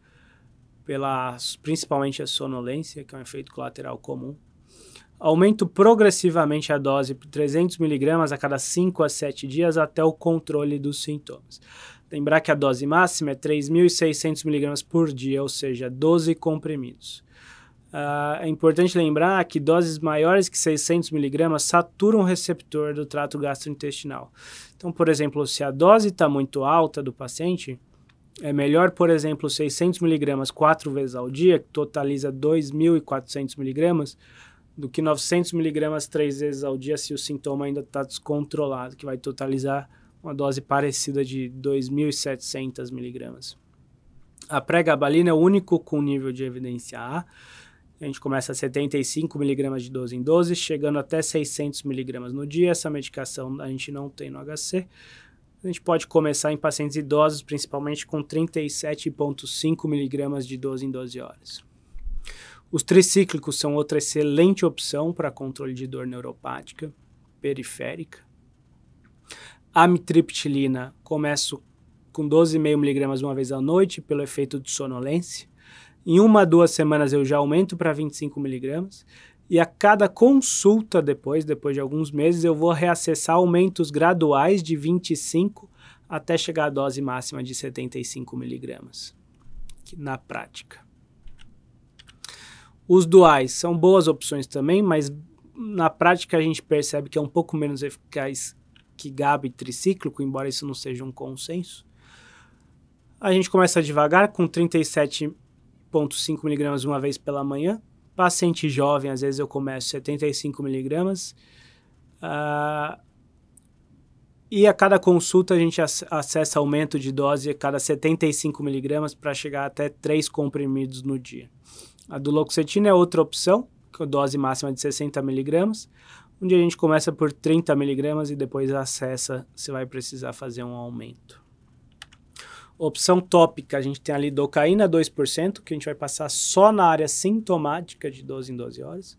pela, principalmente a sonolência, que é um efeito colateral comum. Aumento progressivamente a dose para 300 miligramas a cada 5 a 7 dias até o controle dos sintomas. Lembrar que a dose máxima é 3.600 miligramas por dia, ou seja, 12 comprimidos. Uh, é importante lembrar que doses maiores que 600 miligramas saturam o receptor do trato gastrointestinal. Então, por exemplo, se a dose está muito alta do paciente, é melhor, por exemplo, 600 miligramas quatro vezes ao dia, que totaliza 2.400 miligramas, do que 900 miligramas três vezes ao dia se o sintoma ainda está descontrolado, que vai totalizar uma dose parecida de 2.700 miligramas. A pregabalina é o único com nível de evidência A, a gente começa a 75 miligramas de 12 em 12, chegando até 600 miligramas no dia. Essa medicação a gente não tem no HC. A gente pode começar em pacientes idosos, principalmente com 37,5 miligramas de 12 em 12 horas. Os tricíclicos são outra excelente opção para controle de dor neuropática periférica. A amitriptilina começo com 12,5 miligramas uma vez à noite pelo efeito de sonolência. Em uma, duas semanas eu já aumento para 25 miligramas. E a cada consulta depois, depois de alguns meses, eu vou reacessar aumentos graduais de 25 até chegar à dose máxima de 75 miligramas na prática. Os duais são boas opções também, mas na prática a gente percebe que é um pouco menos eficaz que GAB tricíclico, embora isso não seja um consenso. A gente começa devagar com 37 1,5 miligramas uma vez pela manhã. Paciente jovem, às vezes eu começo 75 miligramas. Uh, e a cada consulta a gente acessa aumento de dose a cada 75 miligramas para chegar até 3 comprimidos no dia. A duloxetina é outra opção, com dose máxima de 60 miligramas, onde a gente começa por 30 miligramas e depois acessa se vai precisar fazer um aumento. Opção tópica, a gente tem ali docaína 2%, que a gente vai passar só na área sintomática de 12 em 12 horas.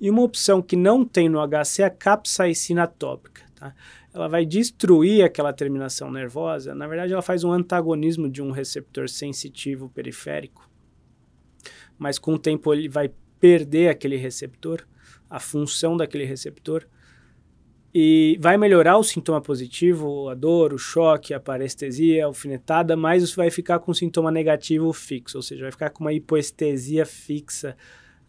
E uma opção que não tem no HC é a capsaicina tópica. Tá? Ela vai destruir aquela terminação nervosa. Na verdade, ela faz um antagonismo de um receptor sensitivo periférico. Mas com o tempo ele vai perder aquele receptor, a função daquele receptor, e vai melhorar o sintoma positivo, a dor, o choque, a parestesia, a alfinetada, mas isso vai ficar com um sintoma negativo fixo, ou seja, vai ficar com uma hipoestesia fixa,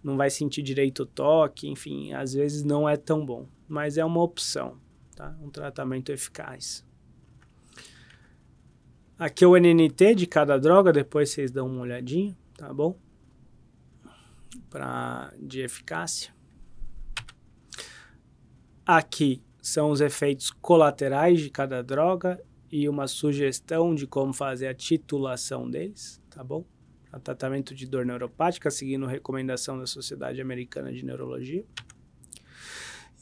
não vai sentir direito o toque, enfim, às vezes não é tão bom, mas é uma opção, tá? Um tratamento eficaz. Aqui é o NNT de cada droga, depois vocês dão uma olhadinha, tá bom? Pra, de eficácia. Aqui são os efeitos colaterais de cada droga e uma sugestão de como fazer a titulação deles, tá bom? A é tratamento de dor neuropática, seguindo recomendação da Sociedade Americana de Neurologia.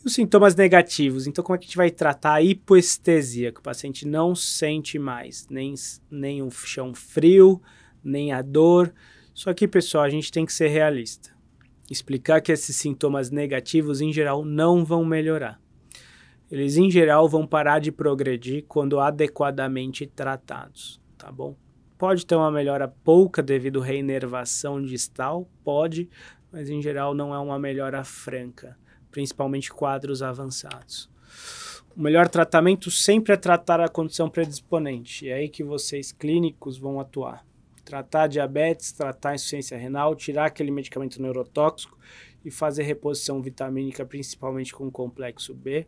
E os sintomas negativos. Então, como é que a gente vai tratar a hipoestesia, que o paciente não sente mais nem, nem o chão frio, nem a dor? Só que, pessoal, a gente tem que ser realista. Explicar que esses sintomas negativos, em geral, não vão melhorar. Eles, em geral, vão parar de progredir quando adequadamente tratados, tá bom? Pode ter uma melhora pouca devido à reinervação distal, pode, mas em geral não é uma melhora franca, principalmente quadros avançados. O melhor tratamento sempre é tratar a condição predisponente, e é aí que vocês clínicos vão atuar. Tratar diabetes, tratar insuficiência renal, tirar aquele medicamento neurotóxico e fazer reposição vitamínica, principalmente com complexo B,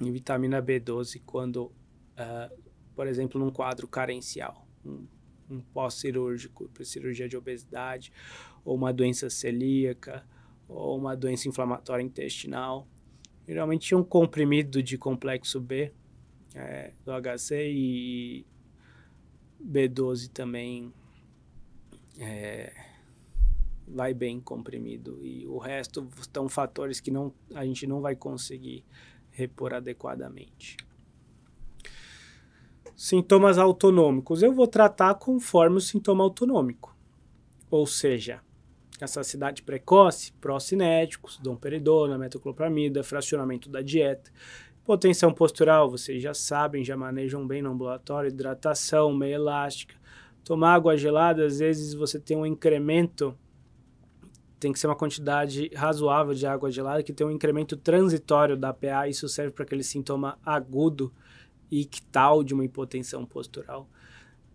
em vitamina B12 quando, uh, por exemplo, num quadro carencial, um, um pós-cirúrgico, para cirurgia de obesidade, ou uma doença celíaca, ou uma doença inflamatória intestinal. Geralmente um comprimido de complexo B, é, do HC e B12 também é, vai bem comprimido. E o resto são fatores que não, a gente não vai conseguir repor adequadamente. Sintomas autonômicos. Eu vou tratar conforme o sintoma autonômico. Ou seja, saciedade precoce, pró-cinéticos, domperidona, metoclopramida, fracionamento da dieta. Hipotensão postural, vocês já sabem, já manejam bem no ambulatório, hidratação, meia elástica. Tomar água gelada, às vezes você tem um incremento tem que ser uma quantidade razoável de água gelada, que tem um incremento transitório da PA, isso serve para aquele sintoma agudo e ictal de uma hipotensão postural.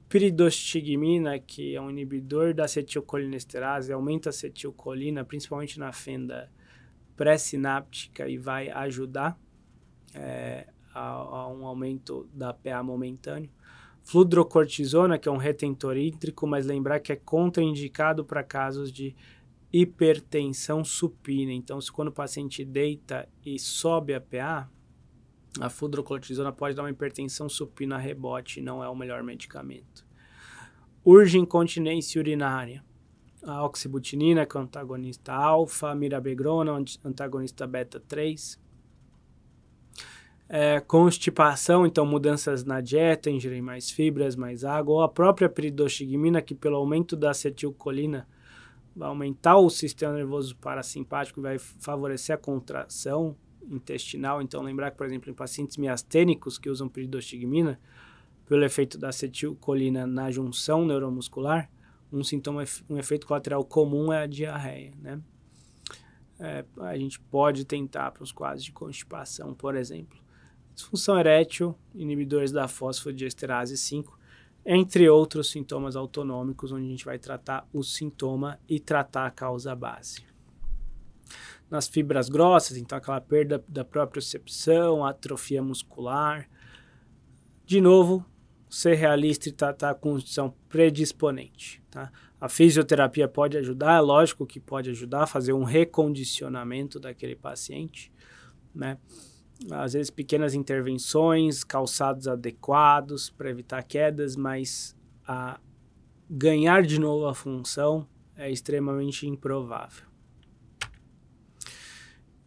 Piridostigmina, que é um inibidor da acetilcolinesterase, aumenta a acetilcolina, principalmente na fenda pré-sináptica, e vai ajudar é, a, a um aumento da PA momentâneo fludrocortisona, que é um retentor hídrico, mas lembrar que é contraindicado para casos de hipertensão supina. Então, se quando o paciente deita e sobe a PA, a fudrocortisona pode dar uma hipertensão supina a rebote, não é o melhor medicamento. Urge incontinência urinária. A oxibutinina, que é o antagonista alfa, mirabegrona, antagonista beta 3. É, constipação, então mudanças na dieta, ingerir mais fibras, mais água, ou a própria peridoxigmina, que pelo aumento da acetilcolina vai aumentar o sistema nervoso parasimpático, vai favorecer a contração intestinal. Então, lembrar que, por exemplo, em pacientes miastênicos que usam peridostigmina, pelo efeito da acetilcolina na junção neuromuscular, um sintoma, um efeito colateral comum é a diarreia, né? É, a gente pode tentar para os quadros de constipação, por exemplo. Disfunção erétil, inibidores da fosfodiesterase 5, entre outros sintomas autonômicos, onde a gente vai tratar o sintoma e tratar a causa base. Nas fibras grossas, então aquela perda da propriocepção, atrofia muscular. De novo, ser realista e tratar a condição predisponente. Tá? A fisioterapia pode ajudar, é lógico que pode ajudar a fazer um recondicionamento daquele paciente, né? às vezes pequenas intervenções, calçados adequados para evitar quedas, mas a ganhar de novo a função é extremamente improvável.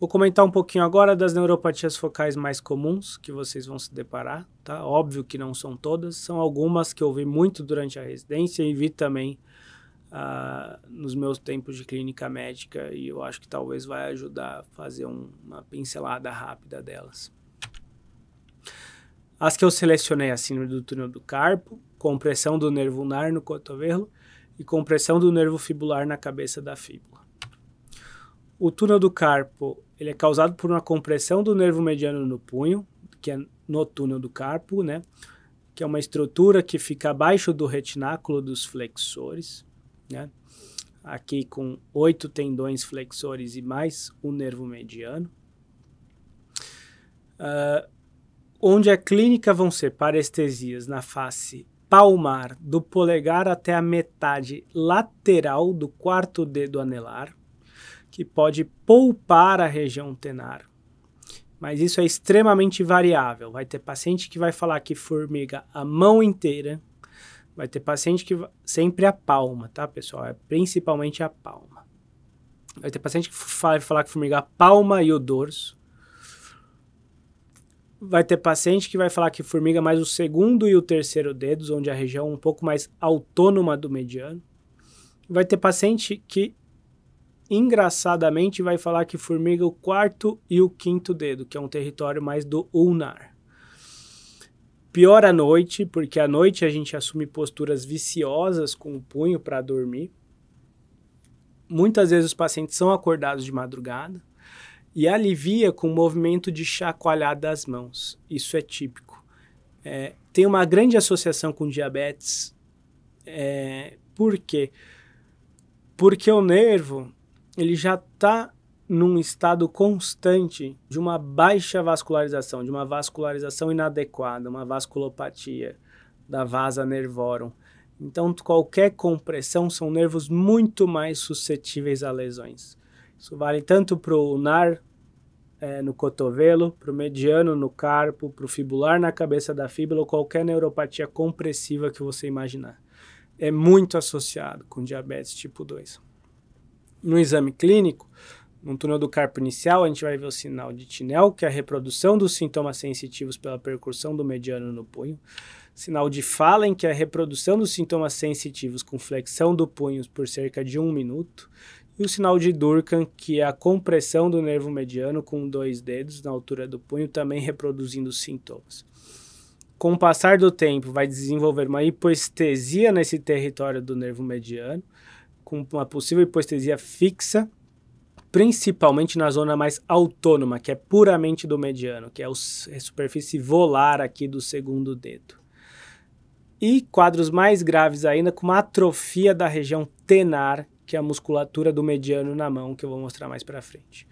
Vou comentar um pouquinho agora das neuropatias focais mais comuns que vocês vão se deparar, tá? Óbvio que não são todas, são algumas que eu vi muito durante a residência e vi também ah, nos meus tempos de clínica médica e eu acho que talvez vai ajudar a fazer um, uma pincelada rápida delas. As que eu selecionei a síndrome do túnel do carpo, compressão do nervo ulnar no cotovelo e compressão do nervo fibular na cabeça da fíbula. O túnel do carpo ele é causado por uma compressão do nervo mediano no punho, que é no túnel do carpo, né? que é uma estrutura que fica abaixo do retináculo dos flexores né? Aqui com oito tendões flexores e mais o um nervo mediano. Uh, onde a clínica vão ser parestesias na face palmar, do polegar até a metade lateral do quarto dedo anelar, que pode poupar a região tenar. Mas isso é extremamente variável. Vai ter paciente que vai falar que formiga a mão inteira, Vai ter paciente que sempre a palma, tá, pessoal? É principalmente a palma. Vai ter paciente que vai falar que formiga a palma e o dorso. Vai ter paciente que vai falar que formiga mais o segundo e o terceiro dedos, onde a região é um pouco mais autônoma do mediano. Vai ter paciente que engraçadamente vai falar que formiga o quarto e o quinto dedo, que é um território mais do ulnar. Pior à noite, porque à noite a gente assume posturas viciosas com o punho para dormir. Muitas vezes os pacientes são acordados de madrugada e alivia com o movimento de chacoalhar das mãos. Isso é típico. É, tem uma grande associação com diabetes. É, por quê? Porque o nervo ele já está num estado constante de uma baixa vascularização, de uma vascularização inadequada, uma vasculopatia da vasa nervorum. Então, qualquer compressão são nervos muito mais suscetíveis a lesões. Isso vale tanto para o NAR é, no cotovelo, para o mediano no carpo, para o fibular na cabeça da fíbula ou qualquer neuropatia compressiva que você imaginar. É muito associado com diabetes tipo 2. No exame clínico, num túnel do carpo inicial, a gente vai ver o sinal de Tinel, que é a reprodução dos sintomas sensitivos pela percussão do mediano no punho. Sinal de Fallen, que é a reprodução dos sintomas sensitivos com flexão do punho por cerca de um minuto. E o sinal de Durkan, que é a compressão do nervo mediano com dois dedos na altura do punho, também reproduzindo os sintomas. Com o passar do tempo, vai desenvolver uma hipoestesia nesse território do nervo mediano, com uma possível hipoestesia fixa principalmente na zona mais autônoma, que é puramente do mediano, que é a é superfície volar aqui do segundo dedo. E quadros mais graves ainda, com uma atrofia da região tenar, que é a musculatura do mediano na mão, que eu vou mostrar mais para frente.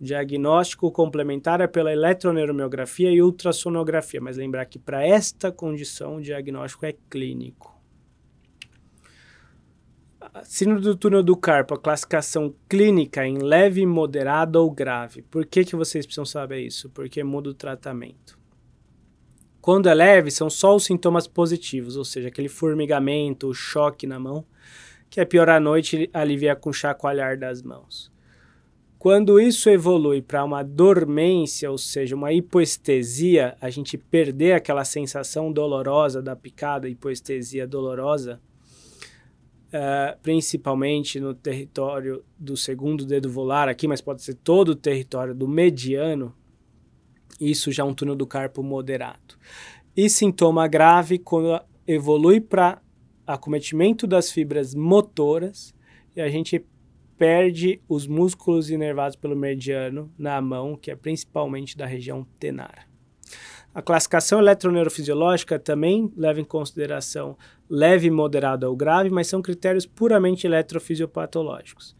O diagnóstico complementar é pela eletroneuromiografia e ultrassonografia, mas lembrar que para esta condição o diagnóstico é clínico. Síndrome do túnel do carpo, a classificação clínica em leve, moderada ou grave. Por que, que vocês precisam saber isso? Porque muda o tratamento. Quando é leve, são só os sintomas positivos, ou seja, aquele formigamento, o choque na mão, que é pior à noite, alivia com chacoalhar das mãos. Quando isso evolui para uma dormência, ou seja, uma hipoestesia, a gente perder aquela sensação dolorosa da picada, hipoestesia dolorosa, uh, principalmente no território do segundo dedo volar aqui, mas pode ser todo o território do mediano, isso já é um túnel do carpo moderado. E sintoma grave quando evolui para acometimento das fibras motoras e a gente perde os músculos inervados pelo mediano na mão, que é principalmente da região tenar. A classificação eletroneurofisiológica também leva em consideração leve, moderado ou grave, mas são critérios puramente eletrofisiopatológicos.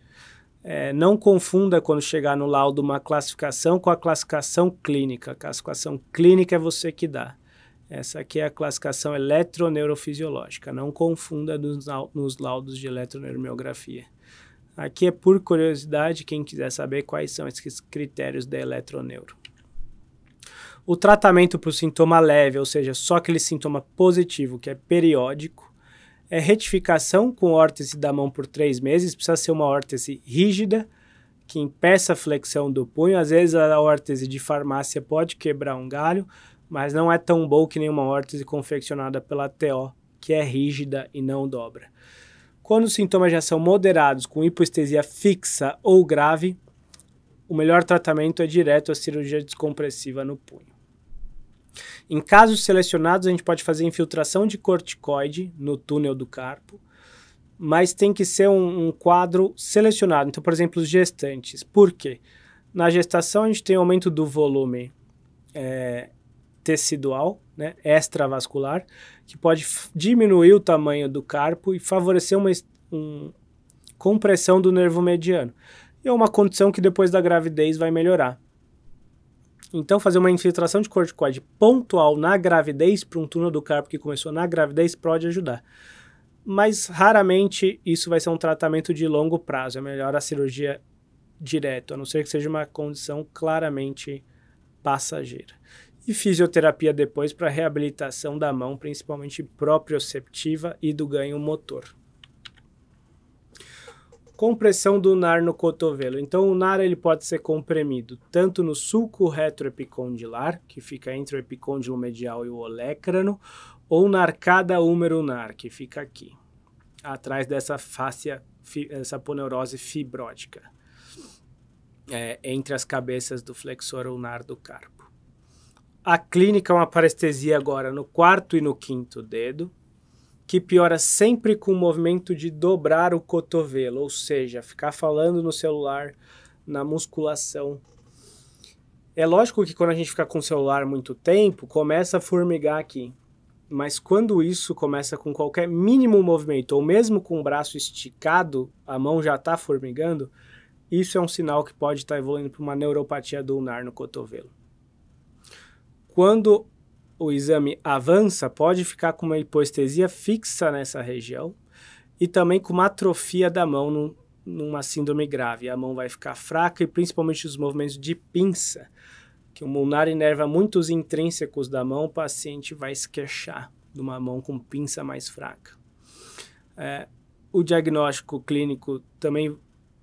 É, não confunda quando chegar no laudo uma classificação com a classificação clínica. A classificação clínica é você que dá. Essa aqui é a classificação eletroneurofisiológica. Não confunda nos, nos laudos de eletroneuromiografia. Aqui é por curiosidade, quem quiser saber quais são esses critérios da eletroneuro. O tratamento para o sintoma leve, ou seja, só aquele sintoma positivo que é periódico, é retificação com órtese da mão por três meses, precisa ser uma órtese rígida, que impeça a flexão do punho. Às vezes a órtese de farmácia pode quebrar um galho, mas não é tão bom que nenhuma órtese confeccionada pela TO, que é rígida e não dobra. Quando os sintomas já são moderados, com hipoestesia fixa ou grave, o melhor tratamento é direto a cirurgia descompressiva no punho. Em casos selecionados, a gente pode fazer infiltração de corticoide no túnel do carpo, mas tem que ser um, um quadro selecionado. Então, por exemplo, os gestantes. Por quê? Na gestação, a gente tem aumento do volume é, tecidual, né, extravascular, que pode diminuir o tamanho do carpo e favorecer uma um, compressão do nervo mediano. E é uma condição que depois da gravidez vai melhorar. Então, fazer uma infiltração de corticoide pontual na gravidez para um túnel do carpo que começou na gravidez pode ajudar. Mas raramente isso vai ser um tratamento de longo prazo. É melhor a cirurgia direto, a não ser que seja uma condição claramente passageira. E fisioterapia depois para reabilitação da mão, principalmente proprioceptiva e do ganho motor compressão do NAR no cotovelo. Então o NAR ele pode ser comprimido tanto no sulco retroepicondilar, que fica entre o epicôndilo medial e o olecrano, ou na arcada úmero-nar, que fica aqui, atrás dessa fáscia, essa poneurose fibrótica, é, entre as cabeças do flexor ulnar do carpo. A clínica é uma parestesia agora no quarto e no quinto dedo, que piora sempre com o movimento de dobrar o cotovelo, ou seja, ficar falando no celular, na musculação. É lógico que quando a gente fica com o celular muito tempo, começa a formigar aqui. Mas quando isso começa com qualquer mínimo movimento, ou mesmo com o braço esticado, a mão já está formigando, isso é um sinal que pode estar tá evoluindo para uma neuropatia do ulnar no cotovelo. Quando o exame avança, pode ficar com uma hipoestesia fixa nessa região e também com uma atrofia da mão numa síndrome grave. A mão vai ficar fraca e principalmente os movimentos de pinça, que o mulnar inerva muitos intrínsecos da mão, o paciente vai se queixar de uma mão com pinça mais fraca. É, o diagnóstico clínico também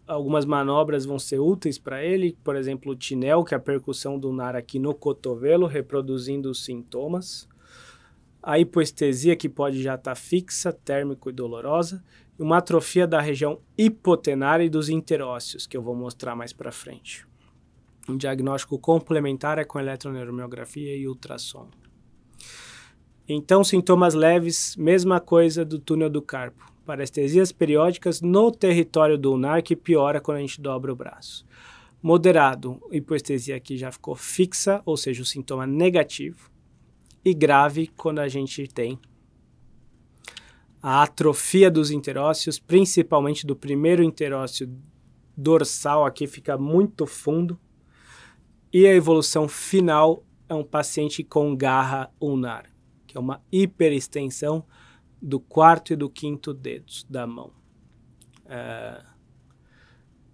algumas manobras vão ser úteis para ele, por exemplo, o tinel, que é a percussão do nar aqui no cotovelo, reproduzindo os sintomas. A hipoestesia, que pode já estar tá fixa, térmico e dolorosa. E uma atrofia da região hipotenária e dos interósseos, que eu vou mostrar mais para frente. Um diagnóstico complementar é com eletroneuromiografia e ultrassom. Então, sintomas leves, mesma coisa do túnel do carpo Parestesias periódicas no território do ulnar que piora quando a gente dobra o braço. Moderado, hipoestesia aqui já ficou fixa, ou seja, o sintoma negativo. E grave, quando a gente tem a atrofia dos interócios, principalmente do primeiro interócio dorsal, aqui fica muito fundo. E a evolução final é um paciente com garra ulnar, que é uma hiperextensão do quarto e do quinto dedos da mão, é,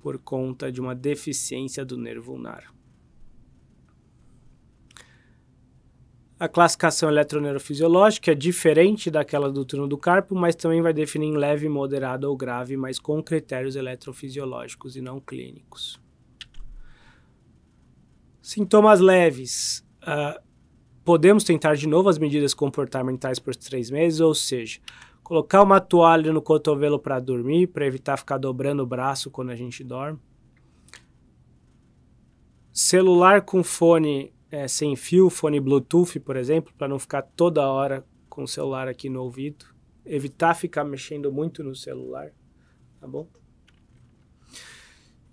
por conta de uma deficiência do nervo ulnar. A classificação eletroneurofisiológica é diferente daquela do turno do carpo, mas também vai definir em leve, moderado ou grave, mas com critérios eletrofisiológicos e não clínicos. Sintomas leves. Uh, Podemos tentar de novo as medidas comportamentais por três meses, ou seja, colocar uma toalha no cotovelo para dormir, para evitar ficar dobrando o braço quando a gente dorme. Celular com fone é, sem fio, fone Bluetooth, por exemplo, para não ficar toda hora com o celular aqui no ouvido. Evitar ficar mexendo muito no celular, tá bom?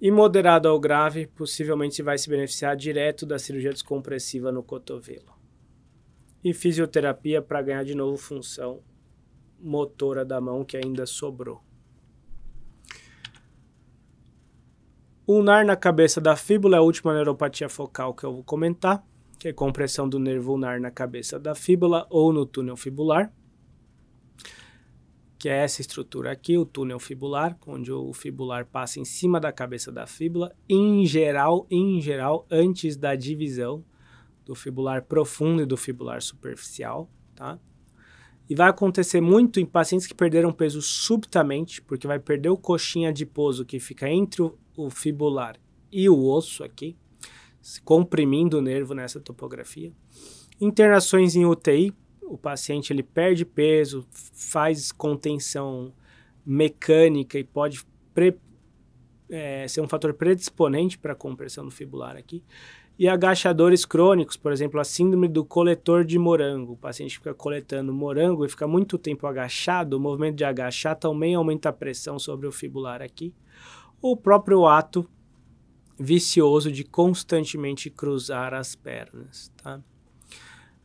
E moderado ao grave, possivelmente vai se beneficiar direto da cirurgia descompressiva no cotovelo e fisioterapia para ganhar de novo função motora da mão que ainda sobrou. O ulnar na cabeça da fíbula é a última neuropatia focal que eu vou comentar, que é compressão do nervo ulnar na cabeça da fíbula ou no túnel fibular, que é essa estrutura aqui, o túnel fibular, onde o fibular passa em cima da cabeça da fíbula, em geral, em geral, antes da divisão do fibular profundo e do fibular superficial, tá? E vai acontecer muito em pacientes que perderam peso subitamente, porque vai perder o coxinha adiposo que fica entre o, o fibular e o osso aqui, comprimindo o nervo nessa topografia. Internações em UTI, o paciente ele perde peso, faz contenção mecânica e pode pre, é, ser um fator predisponente para a compressão do fibular aqui e agachadores crônicos, por exemplo, a síndrome do coletor de morango. O paciente fica coletando morango e fica muito tempo agachado, o movimento de agachar também aumenta a pressão sobre o fibular aqui. Ou o próprio ato vicioso de constantemente cruzar as pernas, tá?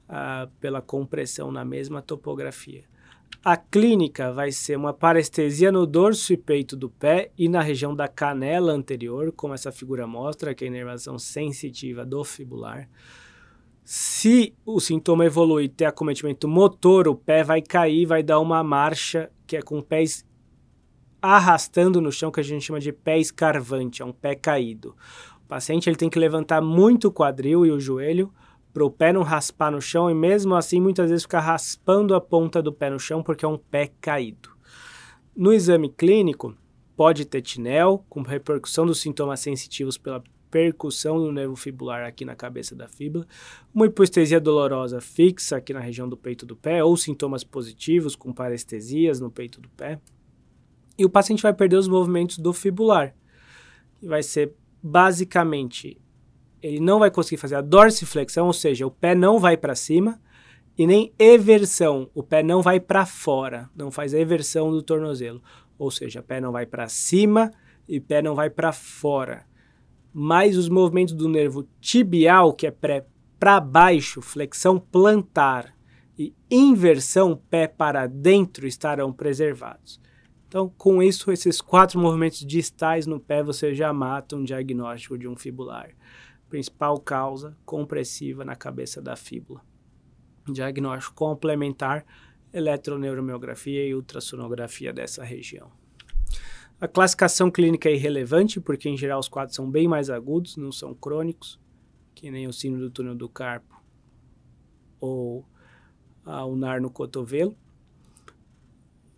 Ah, pela compressão na mesma topografia. A clínica vai ser uma parestesia no dorso e peito do pé e na região da canela anterior, como essa figura mostra, que é a inervação sensitiva do fibular. Se o sintoma evoluir ter acometimento motor, o pé vai cair, vai dar uma marcha, que é com pés arrastando no chão, que a gente chama de pé escarvante, é um pé caído. O paciente ele tem que levantar muito o quadril e o joelho para o pé não raspar no chão e mesmo assim muitas vezes ficar raspando a ponta do pé no chão porque é um pé caído. No exame clínico, pode ter tinel, com repercussão dos sintomas sensitivos pela percussão do nervo fibular aqui na cabeça da fibra uma hipostesia dolorosa fixa aqui na região do peito do pé, ou sintomas positivos com parestesias no peito do pé. E o paciente vai perder os movimentos do fibular, que vai ser basicamente ele não vai conseguir fazer a dorsiflexão, ou seja, o pé não vai para cima, e nem eversão, o pé não vai para fora, não faz a eversão do tornozelo, ou seja, o pé não vai para cima e o pé não vai para fora. Mas os movimentos do nervo tibial, que é pé para baixo, flexão plantar e inversão pé para dentro estarão preservados. Então, com isso, esses quatro movimentos distais no pé, você já mata um diagnóstico de um fibular principal causa compressiva na cabeça da fíbula. Diagnóstico complementar, eletroneuromiografia e ultrassonografia dessa região. A classificação clínica é irrelevante, porque em geral os quadros são bem mais agudos, não são crônicos, que nem o sino do túnel do carpo ou ah, o nar no cotovelo.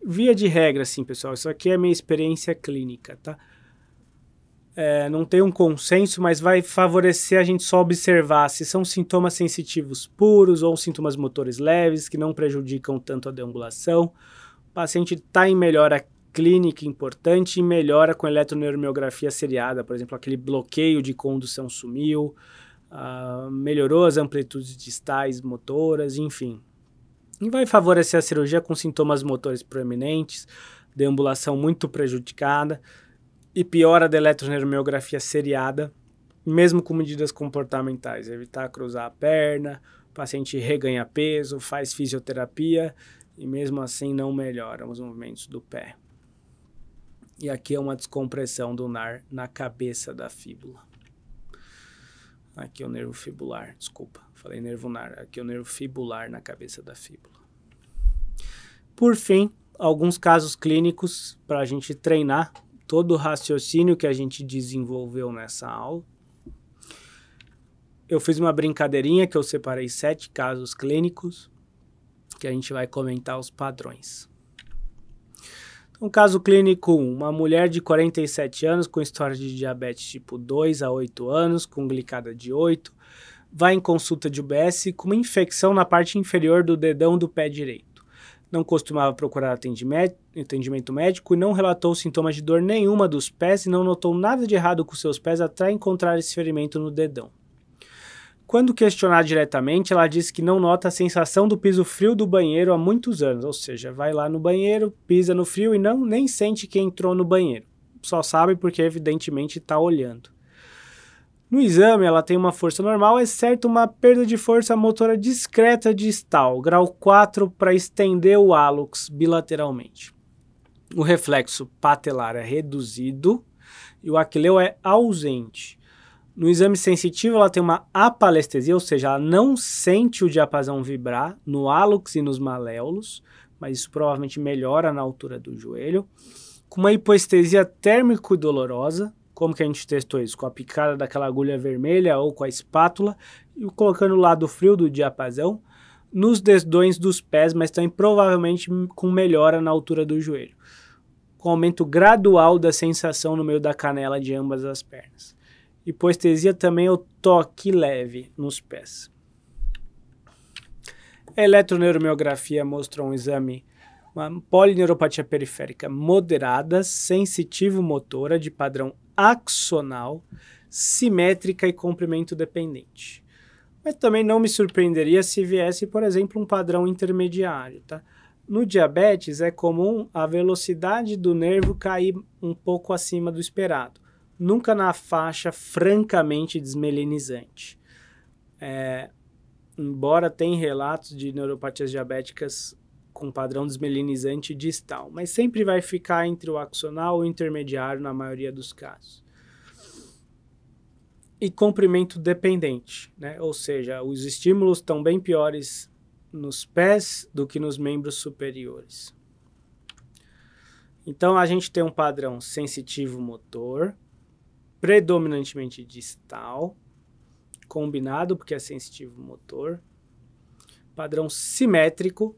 Via de regra, sim, pessoal, isso aqui é minha experiência clínica, tá? é, não tem um consenso, mas vai favorecer a gente só observar se são sintomas sensitivos puros ou sintomas motores leves que não prejudicam tanto a deambulação. O paciente está em melhora clínica importante e melhora com eletroneuromiografia seriada, por exemplo, aquele bloqueio de condução sumiu, uh, melhorou as amplitudes distais motoras, enfim. E vai favorecer a cirurgia com sintomas motores proeminentes, deambulação muito prejudicada e piora da eletroneuromioografia seriada, mesmo com medidas comportamentais, evitar cruzar a perna, o paciente reganha peso, faz fisioterapia e mesmo assim não melhora os movimentos do pé. E aqui é uma descompressão do NAR na cabeça da fíbula. Aqui é o nervo fibular, desculpa, falei nervo NAR, aqui é o nervo fibular na cabeça da fíbula. Por fim, alguns casos clínicos para a gente treinar todo o raciocínio que a gente desenvolveu nessa aula. Eu fiz uma brincadeirinha que eu separei sete casos clínicos, que a gente vai comentar os padrões. Um então, caso clínico 1, uma mulher de 47 anos com história de diabetes tipo 2 a 8 anos, com glicada de 8, vai em consulta de UBS com uma infecção na parte inferior do dedão do pé direito não costumava procurar atendimento médico e não relatou sintomas de dor nenhuma dos pés e não notou nada de errado com seus pés até encontrar esse ferimento no dedão. Quando questionada diretamente, ela disse que não nota a sensação do piso frio do banheiro há muitos anos, ou seja, vai lá no banheiro, pisa no frio e não nem sente que entrou no banheiro. Só sabe porque evidentemente está olhando. No exame, ela tem uma força normal, exceto uma perda de força motora discreta distal, grau 4, para estender o hálux bilateralmente. O reflexo patelar é reduzido e o aquileu é ausente. No exame sensitivo, ela tem uma apalestesia, ou seja, ela não sente o diapasão vibrar no hálux e nos maléolos, mas isso provavelmente melhora na altura do joelho. Com uma hipoestesia térmico-dolorosa, como que a gente testou isso? Com a picada daquela agulha vermelha ou com a espátula e colocando o lado frio do diapasão nos desdões dos pés, mas também provavelmente com melhora na altura do joelho, com aumento gradual da sensação no meio da canela de ambas as pernas. Hipoestesia também é o toque leve nos pés. A eletroneuromiografia mostrou um exame uma polineuropatia periférica moderada, sensitivo-motora, de padrão axonal, simétrica e comprimento dependente. Mas também não me surpreenderia se viesse, por exemplo, um padrão intermediário, tá? No diabetes é comum a velocidade do nervo cair um pouco acima do esperado, nunca na faixa francamente desmelinizante. É, embora tenha relatos de neuropatias diabéticas com padrão desmelinizante distal, mas sempre vai ficar entre o axonal e o intermediário na maioria dos casos. E comprimento dependente, né? ou seja, os estímulos estão bem piores nos pés do que nos membros superiores. Então a gente tem um padrão sensitivo motor, predominantemente distal, combinado porque é sensitivo motor, padrão simétrico,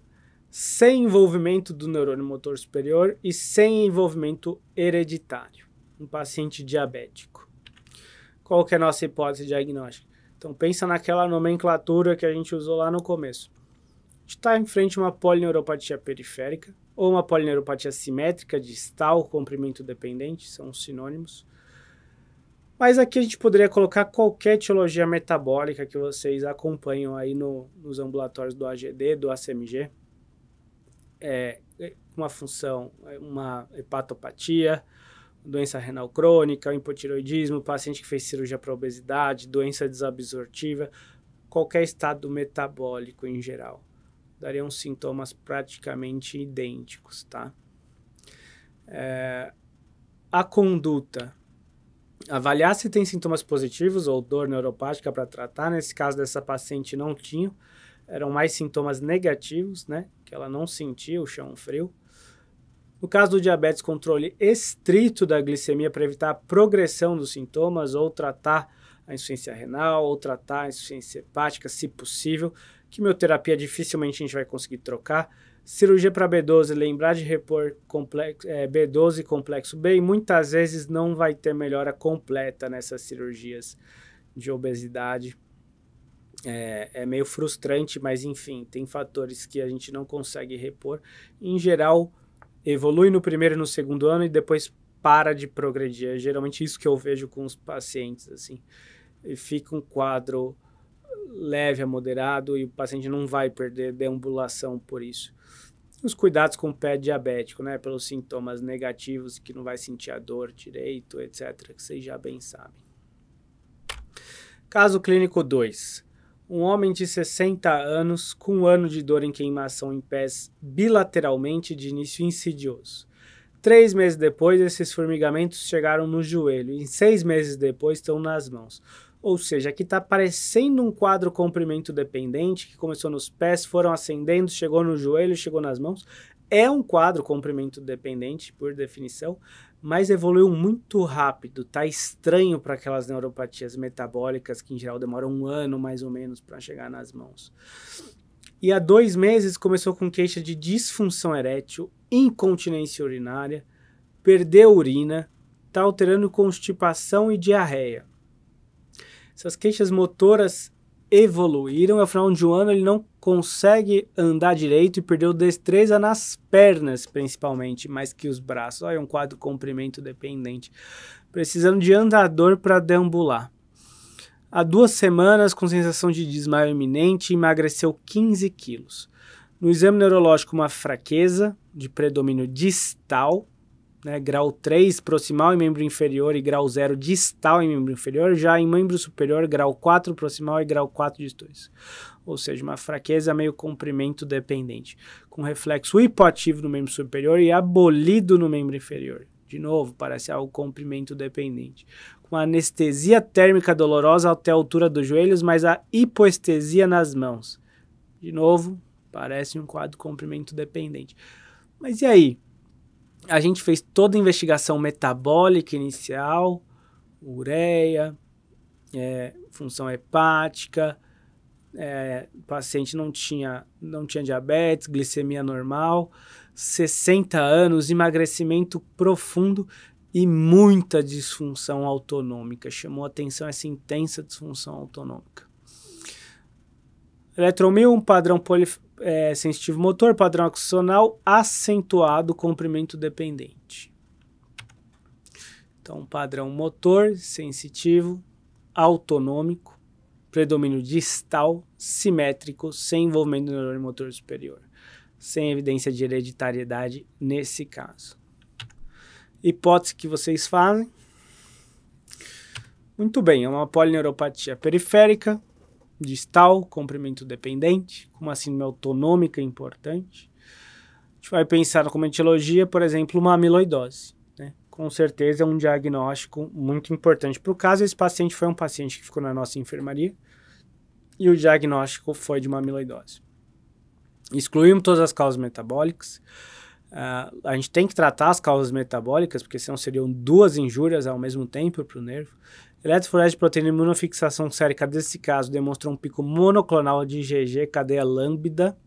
sem envolvimento do neurônio motor superior e sem envolvimento hereditário, um paciente diabético. Qual que é a nossa hipótese diagnóstica? Então pensa naquela nomenclatura que a gente usou lá no começo. Está em frente a uma polineuropatia periférica ou uma polineuropatia simétrica distal comprimento dependente, são sinônimos. Mas aqui a gente poderia colocar qualquer etiologia metabólica que vocês acompanham aí no, nos ambulatórios do AGD, do ACMG, é, é, uma função, é, uma hepatopatia, doença renal crônica, hipotiroidismo, paciente que fez cirurgia para obesidade, doença desabsortiva, qualquer estado metabólico em geral. Dariam sintomas praticamente idênticos, tá? É, a conduta. Avaliar se tem sintomas positivos ou dor neuropática para tratar. Nesse caso dessa paciente não tinha eram mais sintomas negativos, né? Que ela não sentia o chão frio. No caso do diabetes, controle estrito da glicemia para evitar a progressão dos sintomas ou tratar a insuficiência renal ou tratar a insuficiência hepática, se possível. Quimioterapia dificilmente a gente vai conseguir trocar. Cirurgia para B12, lembrar de repor complexo, é, B12 complexo B e muitas vezes não vai ter melhora completa nessas cirurgias de obesidade é, é, meio frustrante, mas enfim, tem fatores que a gente não consegue repor. Em geral, evolui no primeiro e no segundo ano e depois para de progredir. É geralmente isso que eu vejo com os pacientes, assim. E fica um quadro leve a moderado e o paciente não vai perder deambulação por isso. Os cuidados com o pé diabético, né? Pelos sintomas negativos, que não vai sentir a dor direito, etc., que vocês já bem sabem. Caso clínico 2 um homem de 60 anos com um ano de dor em queimação em pés bilateralmente de início insidioso. Três meses depois, esses formigamentos chegaram no joelho e seis meses depois estão nas mãos. Ou seja, aqui está parecendo um quadro comprimento dependente que começou nos pés, foram ascendendo, chegou no joelho, chegou nas mãos é um quadro comprimento dependente, por definição, mas evoluiu muito rápido. Tá estranho para aquelas neuropatias metabólicas que, em geral, demoram um ano mais ou menos para chegar nas mãos. E há dois meses começou com queixa de disfunção erétil, incontinência urinária, perdeu urina, está alterando constipação e diarreia. Essas queixas motoras evoluíram. E ao final de um ano ele não consegue andar direito e perdeu destreza nas pernas, principalmente, mais que os braços. Olha, um quadro comprimento dependente. Precisando de andador para deambular. Há duas semanas, com sensação de desmaio iminente, emagreceu 15 quilos. No exame neurológico, uma fraqueza de predomínio distal né, grau 3 proximal em membro inferior e grau 0 distal em membro inferior, já em membro superior, grau 4 proximal e grau 4 distais. Ou seja, uma fraqueza meio comprimento dependente, com reflexo hipoativo no membro superior e abolido no membro inferior. De novo, parece algo comprimento dependente. Com anestesia térmica dolorosa até a altura dos joelhos, mas a hipoestesia nas mãos. De novo, parece um quadro comprimento dependente. Mas e aí? a gente fez toda a investigação metabólica inicial, ureia, é, função hepática, é, paciente não tinha, não tinha diabetes, glicemia normal, 60 anos, emagrecimento profundo e muita disfunção autonômica. Chamou atenção essa intensa disfunção autonômica. Eletromil, um padrão é, sensitivo motor, padrão axonal acentuado, comprimento dependente. Então, padrão motor, sensitivo, autonômico, predomínio distal, simétrico, sem envolvimento do neurônio motor superior. Sem evidência de hereditariedade nesse caso. Hipótese que vocês fazem? Muito bem, é uma polineuropatia periférica, distal, comprimento dependente, com uma síndrome autonômica importante. A gente vai pensar como etiologia, por exemplo, uma amiloidose. Né? Com certeza é um diagnóstico muito importante para o caso. Esse paciente foi um paciente que ficou na nossa enfermaria e o diagnóstico foi de uma amiloidose. Excluímos todas as causas metabólicas. Uh, a gente tem que tratar as causas metabólicas, porque senão seriam duas injúrias ao mesmo tempo para o nervo. Eletroforese de proteína imunofixação sérica desse caso demonstrou um pico monoclonal de IgG, cadeia lambda.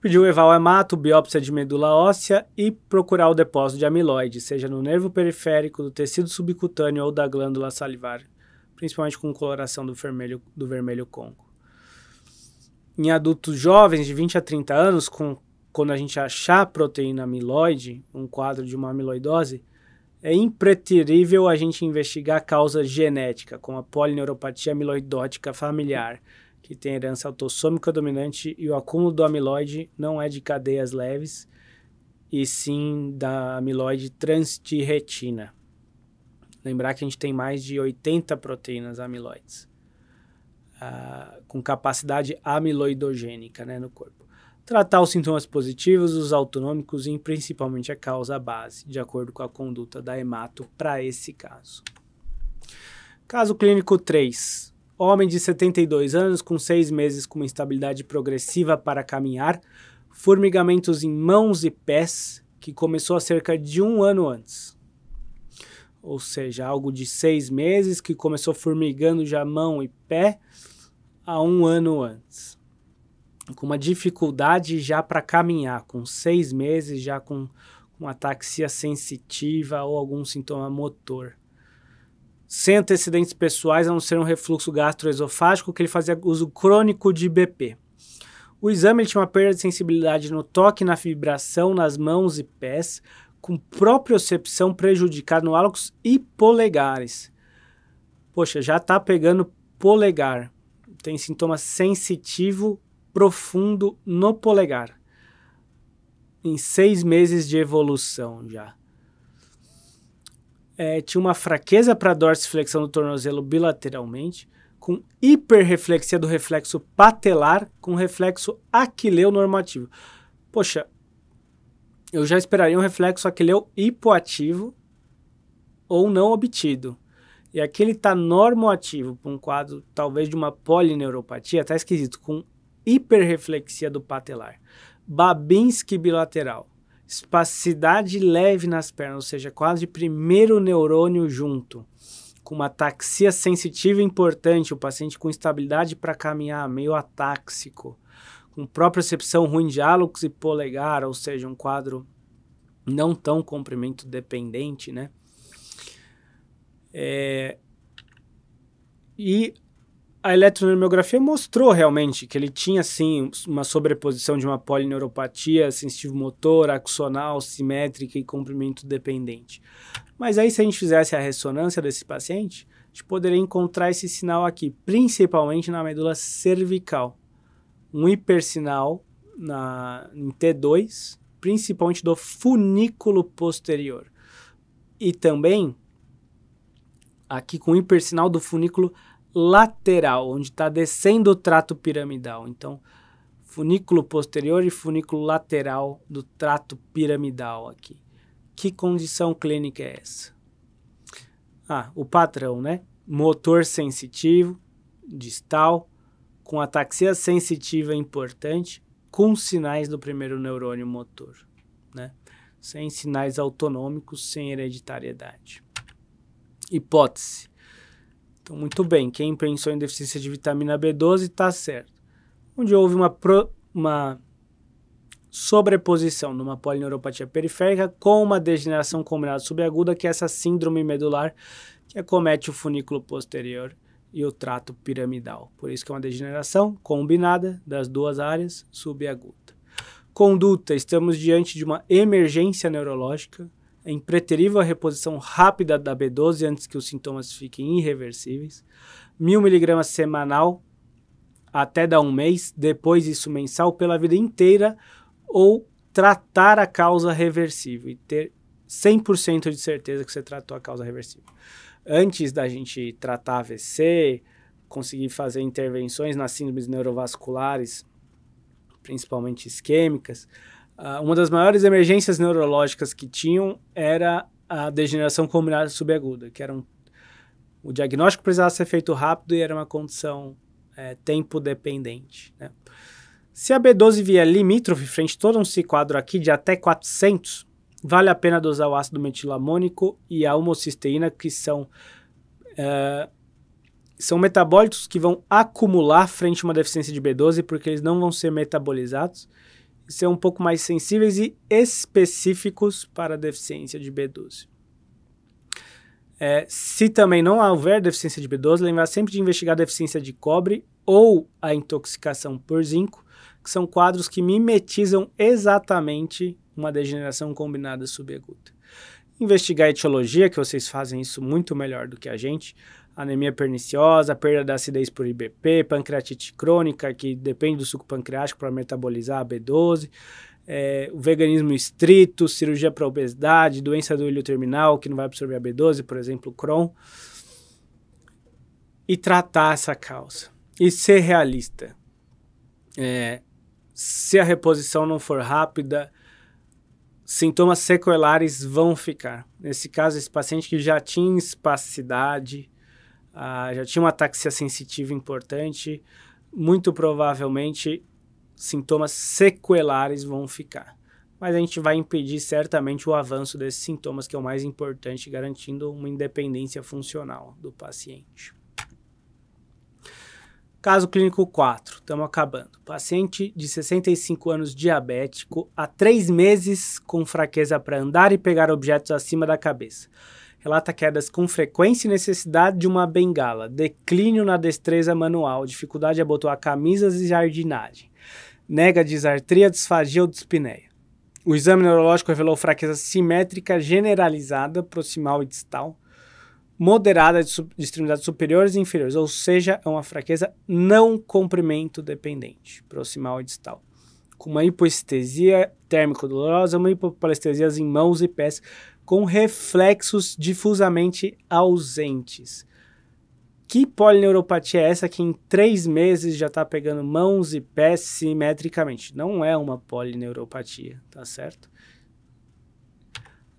Pediu eval hemato, biópsia de medula óssea e procurar o depósito de amiloide, seja no nervo periférico, do tecido subcutâneo ou da glândula salivar, principalmente com coloração do vermelho, do vermelho conco. Em adultos jovens de 20 a 30 anos, com, quando a gente achar proteína amiloide, um quadro de uma amiloidose, é impreterível a gente investigar a causa genética, como a polineuropatia amiloidótica familiar, que tem herança autossômica dominante e o acúmulo do amiloide não é de cadeias leves, e sim da amiloide transtirretina. Lembrar que a gente tem mais de 80 proteínas amiloides, uh, com capacidade amiloidogênica né, no corpo tratar os sintomas positivos, os autonômicos e principalmente a causa base, de acordo com a conduta da hemato para esse caso. Caso clínico 3. Homem de 72 anos com 6 meses com instabilidade progressiva para caminhar, formigamentos em mãos e pés, que começou há cerca de um ano antes. Ou seja, algo de seis meses que começou formigando já mão e pé há um ano antes com uma dificuldade já para caminhar, com seis meses já com uma ataxia sensitiva ou algum sintoma motor. Sem antecedentes pessoais, a não ser um refluxo gastroesofágico, que ele fazia uso crônico de BP. O exame tinha uma perda de sensibilidade no toque, na vibração, nas mãos e pés, com propriocepção prejudicada no hálux e polegares. Poxa, já está pegando polegar. Tem sintoma sensitivo profundo no polegar. Em seis meses de evolução já. É, tinha uma fraqueza para dorsiflexão do tornozelo bilateralmente, com hiperreflexia do reflexo patelar com reflexo aquileu normativo. Poxa, eu já esperaria um reflexo aquileu hipoativo ou não obtido. E aqui ele está normoativo, para um quadro talvez de uma polineuropatia, está esquisito, com hiperreflexia do patelar, Babinski bilateral, espasticidade leve nas pernas, ou seja, quase primeiro neurônio junto, com uma taxia sensitiva importante, o paciente com instabilidade para caminhar, meio atáxico, com própria propriocepção ruim de hálux e polegar, ou seja, um quadro não tão comprimento dependente, né? É, e a eletroneurografia mostrou realmente que ele tinha, sim, uma sobreposição de uma polineuropatia sensitivo-motor, axonal, simétrica e comprimento dependente. Mas aí, se a gente fizesse a ressonância desse paciente, a gente poderia encontrar esse sinal aqui, principalmente na medula cervical. Um hipersinal na, em T2, principalmente do funículo posterior. E também aqui com hipersinal do funículo posterior lateral, onde está descendo o trato piramidal. Então, funículo posterior e funículo lateral do trato piramidal aqui. Que condição clínica é essa? Ah, o padrão, né? Motor sensitivo, distal, com ataxia sensitiva importante, com sinais do primeiro neurônio motor, né? Sem sinais autonômicos, sem hereditariedade. Hipótese: então, muito bem, quem pensou em deficiência de vitamina B12 está certo. Onde houve uma, pro, uma sobreposição numa polineuropatia periférica com uma degeneração combinada subaguda, que é essa síndrome medular que acomete o funículo posterior e o trato piramidal. Por isso que é uma degeneração combinada das duas áreas subaguda. Conduta, estamos diante de uma emergência neurológica, é preterível a reposição rápida da B12 antes que os sintomas fiquem irreversíveis, 1.000mg semanal até dar um mês, depois isso mensal pela vida inteira ou tratar a causa reversível e ter 100% de certeza que você tratou a causa reversível. Antes da gente tratar AVC, conseguir fazer intervenções nas síndromes neurovasculares, principalmente isquêmicas, ah, uma das maiores emergências neurológicas que tinham era a degeneração combinada subaguda, que era um, o diagnóstico precisava ser feito rápido e era uma condição é, tempo dependente. Né? Se a B12 vier limítrofe frente a todo um quadro aqui de até 400, vale a pena dosar o ácido metilamônico e a homocisteína, que são, é, são metabólitos que vão acumular frente a uma deficiência de B12, porque eles não vão ser metabolizados ser um pouco mais sensíveis e específicos para a deficiência de B12. É, se também não houver deficiência de B12, lembrar sempre de investigar a deficiência de cobre ou a intoxicação por zinco, que são quadros que mimetizam exatamente uma degeneração combinada subaguda. Investigar a etiologia, que vocês fazem isso muito melhor do que a gente, anemia perniciosa, perda da acidez por IBP, pancreatite crônica, que depende do suco pancreático para metabolizar a B12, é, eh, o veganismo estrito, cirurgia para obesidade, doença do olho terminal, que não vai absorver a B12, por exemplo, Crohn, e tratar essa causa. E ser realista. É, se a reposição não for rápida, sintomas sequelares vão ficar. Nesse caso, esse paciente que já tinha espacidade, ah, já tinha uma taxia sensitiva importante. Muito provavelmente, sintomas sequelares vão ficar. Mas a gente vai impedir certamente o avanço desses sintomas, que é o mais importante, garantindo uma independência funcional do paciente. Caso clínico 4, estamos acabando. Paciente de 65 anos diabético, há três meses com fraqueza para andar e pegar objetos acima da cabeça relata quedas com frequência e necessidade de uma bengala, declínio na destreza manual, dificuldade de abotoar camisas e jardinagem, nega disartria, disfagia ou dispneia. O exame neurológico revelou fraqueza simétrica generalizada, proximal e distal, moderada de, de extremidades superiores e inferiores, ou seja, é uma fraqueza não comprimento dependente, proximal e distal. Com uma hipoestesia térmico dolorosa, uma hipopalestesia em mãos e pés, com reflexos difusamente ausentes. Que polineuropatia é essa que em três meses já está pegando mãos e pés simetricamente? Não é uma polineuropatia, tá certo?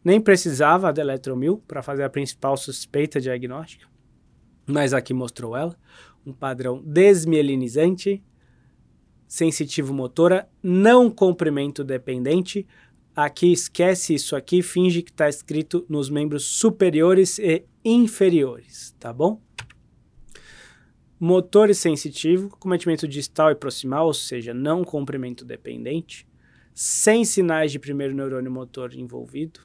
Nem precisava da eletromil para fazer a principal suspeita diagnóstica, mas aqui mostrou ela. Um padrão desmielinizante, sensitivo motora, não comprimento dependente, Aqui esquece isso aqui, finge que está escrito nos membros superiores e inferiores, tá bom? Motor sensitivo, cometimento distal e proximal, ou seja, não comprimento dependente, sem sinais de primeiro neurônio motor envolvido,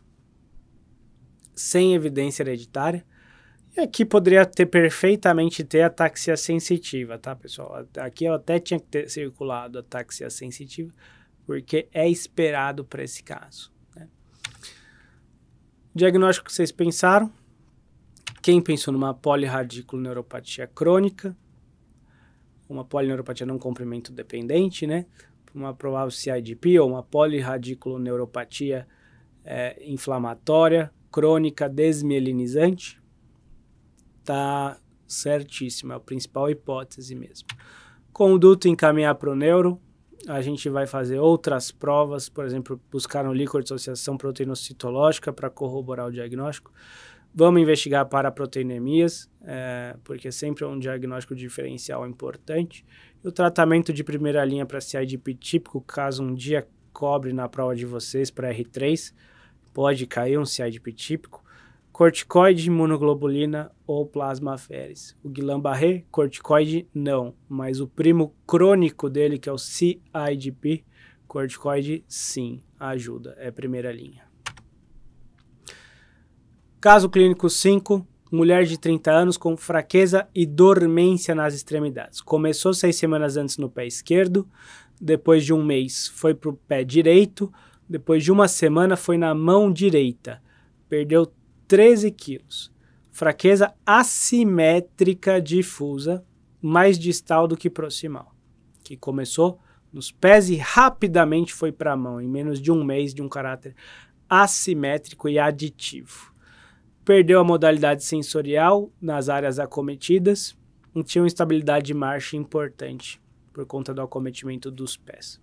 sem evidência hereditária, e aqui poderia ter perfeitamente ter ataxia sensitiva, tá, pessoal? Aqui eu até tinha que ter circulado ataxia sensitiva, porque é esperado para esse caso. Né? Diagnóstico que vocês pensaram? Quem pensou numa polirradiculoneuropatia crônica, uma polineuropatia não comprimento dependente, né? Uma provável CIDP ou uma polirradiculoneuropatia é, inflamatória, crônica, desmielinizante, tá certíssimo, é a principal hipótese mesmo. Conduto encaminhar para o neuro, a gente vai fazer outras provas, por exemplo, buscar um líquor de associação proteinocitológica para corroborar o diagnóstico. Vamos investigar para proteinemias, é, porque sempre é um diagnóstico diferencial é importante. o tratamento de primeira linha para CIDP típico, caso um dia cobre na prova de vocês para R3, pode cair um CIDP típico corticoide, imunoglobulina ou plasma O Guillain-Barré, corticoide não, mas o primo crônico dele, que é o CIDP, corticoide sim, ajuda, é primeira linha. Caso clínico 5, mulher de 30 anos com fraqueza e dormência nas extremidades. Começou seis semanas antes no pé esquerdo, depois de um mês foi para o pé direito, depois de uma semana foi na mão direita. Perdeu 13 quilos. Fraqueza assimétrica difusa, mais distal do que proximal, que começou nos pés e rapidamente foi para a mão, em menos de um mês, de um caráter assimétrico e aditivo. Perdeu a modalidade sensorial nas áreas acometidas e tinha uma estabilidade de marcha importante por conta do acometimento dos pés.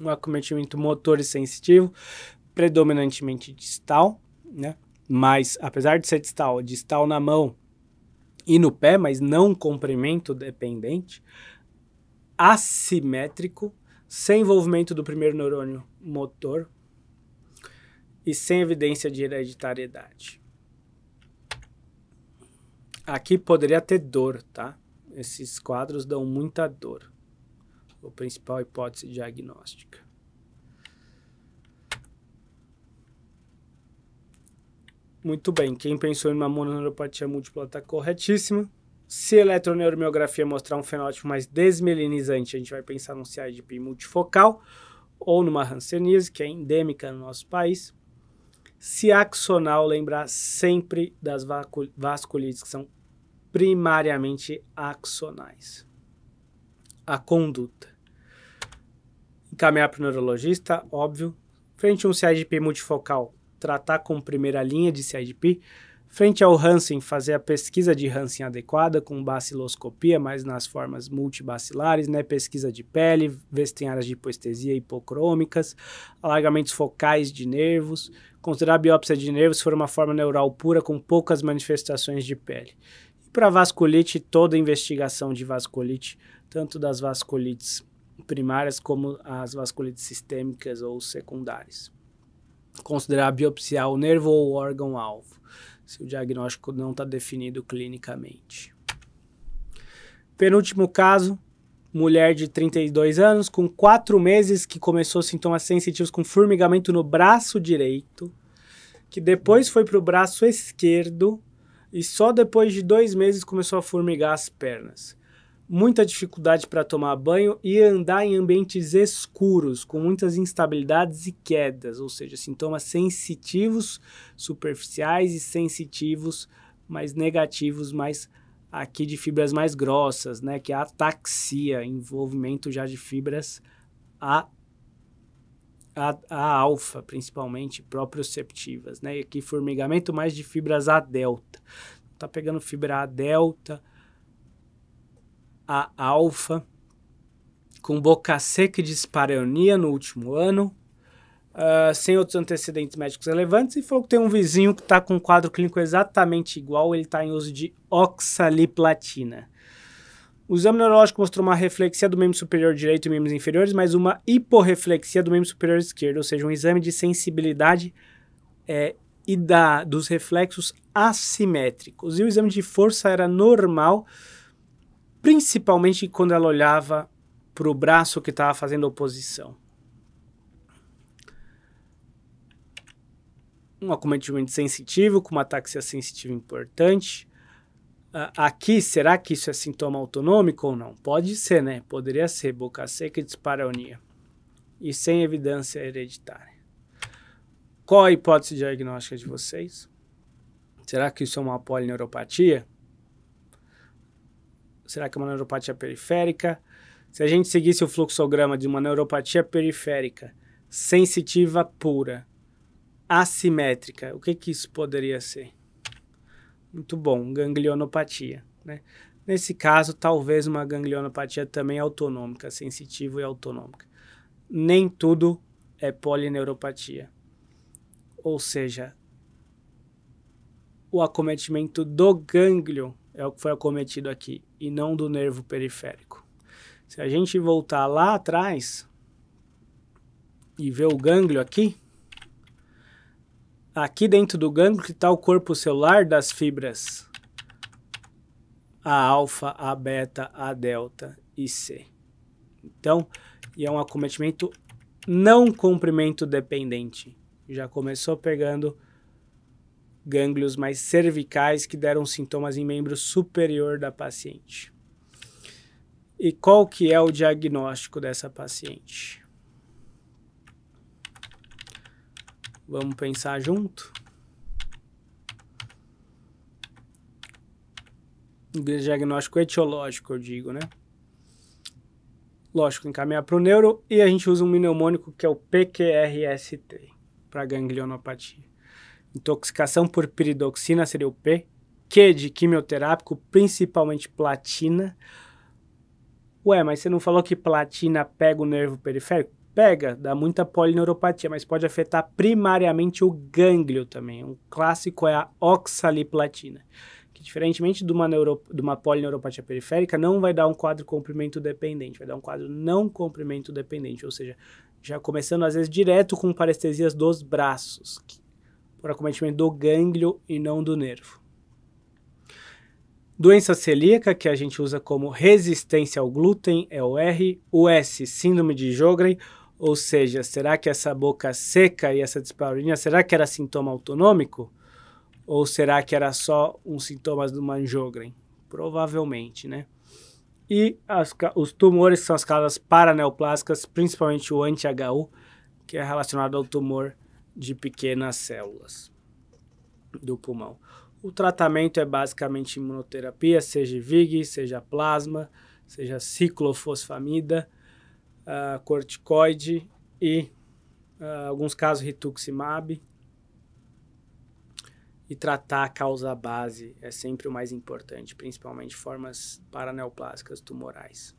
Um acometimento motor e sensitivo predominantemente distal, né? Mas apesar de ser distal, distal na mão e no pé, mas não comprimento dependente, assimétrico, sem envolvimento do primeiro neurônio motor e sem evidência de hereditariedade. Aqui poderia ter dor, tá? Esses quadros dão muita dor. A principal hipótese diagnóstica. Muito bem, quem pensou em uma mononeuropatia múltipla está corretíssima. Se eletroneuromiografia mostrar um fenótipo mais desmelinizante, a gente vai pensar num CIDP multifocal ou numa hanseníase, que é endêmica no nosso país. Se axonal, lembrar sempre das vasculites, que são primariamente axonais. A conduta. Encaminhar para o neurologista, óbvio. Frente a um CIDP multifocal, tratar com primeira linha de CIDP, frente ao Hansen, fazer a pesquisa de Hansen adequada com baciloscopia, mas nas formas multibacilares, né? pesquisa de pele, ver se tem áreas de hipoestesia hipocrômicas, alargamentos focais de nervos, considerar a biópsia de nervos se for uma forma neural pura com poucas manifestações de pele. E para vasculite, toda investigação de vasculite, tanto das vasculites primárias como as vasculites sistêmicas ou secundárias considerar biopsiar o nervo ou o órgão-alvo, se o diagnóstico não está definido clinicamente. Penúltimo caso, mulher de 32 anos, com 4 meses, que começou sintomas sensitivos com formigamento no braço direito, que depois foi para o braço esquerdo e só depois de dois meses começou a formigar as pernas muita dificuldade para tomar banho e andar em ambientes escuros, com muitas instabilidades e quedas, ou seja, sintomas sensitivos, superficiais e sensitivos, mas negativos, mas aqui de fibras mais grossas, né, que é a ataxia, envolvimento já de fibras a a, a alfa, principalmente, proprioceptivas, né? E aqui formigamento mais de fibras A delta. Tá pegando fibra A delta, a Alfa, com boca seca e dispareunia no último ano, uh, sem outros antecedentes médicos relevantes, e falou que tem um vizinho que está com um quadro clínico exatamente igual, ele está em uso de oxaliplatina. O exame neurológico mostrou uma reflexia do membro superior direito e membros inferiores, mas uma hiporreflexia do membro superior esquerdo, ou seja, um exame de sensibilidade é, e da, dos reflexos assimétricos. E o exame de força era normal, principalmente quando ela olhava para o braço que estava fazendo oposição. Um acometimento sensitivo com uma taxia sensitiva importante. Uh, aqui, será que isso é sintoma autonômico ou não? Pode ser, né? Poderia ser boca seca e dispareunia. E sem evidência hereditária. Qual a hipótese diagnóstica de vocês? Será que isso é uma polineuropatia? será que é uma neuropatia periférica? Se a gente seguisse o fluxograma de uma neuropatia periférica sensitiva pura, assimétrica, o que, que isso poderia ser? Muito bom, ganglionopatia. Né? Nesse caso, talvez uma ganglionopatia também autonômica, sensitiva e autonômica. Nem tudo é polineuropatia. Ou seja, o acometimento do gânglio é o que foi acometido aqui e não do nervo periférico. Se a gente voltar lá atrás e ver o gânglio aqui, aqui dentro do gânglio que está o corpo celular das fibras A alfa, A beta, A delta e C. Então, e é um acometimento não comprimento dependente. Já começou pegando gânglios mais cervicais que deram sintomas em membro superior da paciente. E qual que é o diagnóstico dessa paciente? Vamos pensar junto? O diagnóstico etiológico, eu digo, né? Lógico, encaminhar para o neuro e a gente usa um mnemônico que é o PQRST para ganglionopatia intoxicação por piridoxina, seria o P, Q de quimioterápico, principalmente platina. Ué, mas você não falou que platina pega o nervo periférico? Pega, dá muita polineuropatia, mas pode afetar primariamente o gânglio também. Um clássico é a oxaliplatina, que diferentemente de uma, neuro, de uma polineuropatia periférica, não vai dar um quadro comprimento dependente, vai dar um quadro não comprimento dependente, ou seja, já começando às vezes direto com parestesias dos braços, que por acometimento do gânglio e não do nervo. Doença celíaca, que a gente usa como resistência ao glúten, é o R. O S, síndrome de Jogren, ou seja, será que essa boca seca e essa disparina, será que era sintoma autonômico? Ou será que era só um sintoma do Manjogren? Provavelmente, né? E as, os tumores são as causas paraneoplásicas, principalmente o anti-HU, que é relacionado ao tumor de pequenas células do pulmão. O tratamento é basicamente imunoterapia, seja VIG, seja plasma, seja ciclofosfamida, uh, corticoide e uh, alguns casos rituximab. E tratar a causa base é sempre o mais importante, principalmente formas paraneoplásicas tumorais.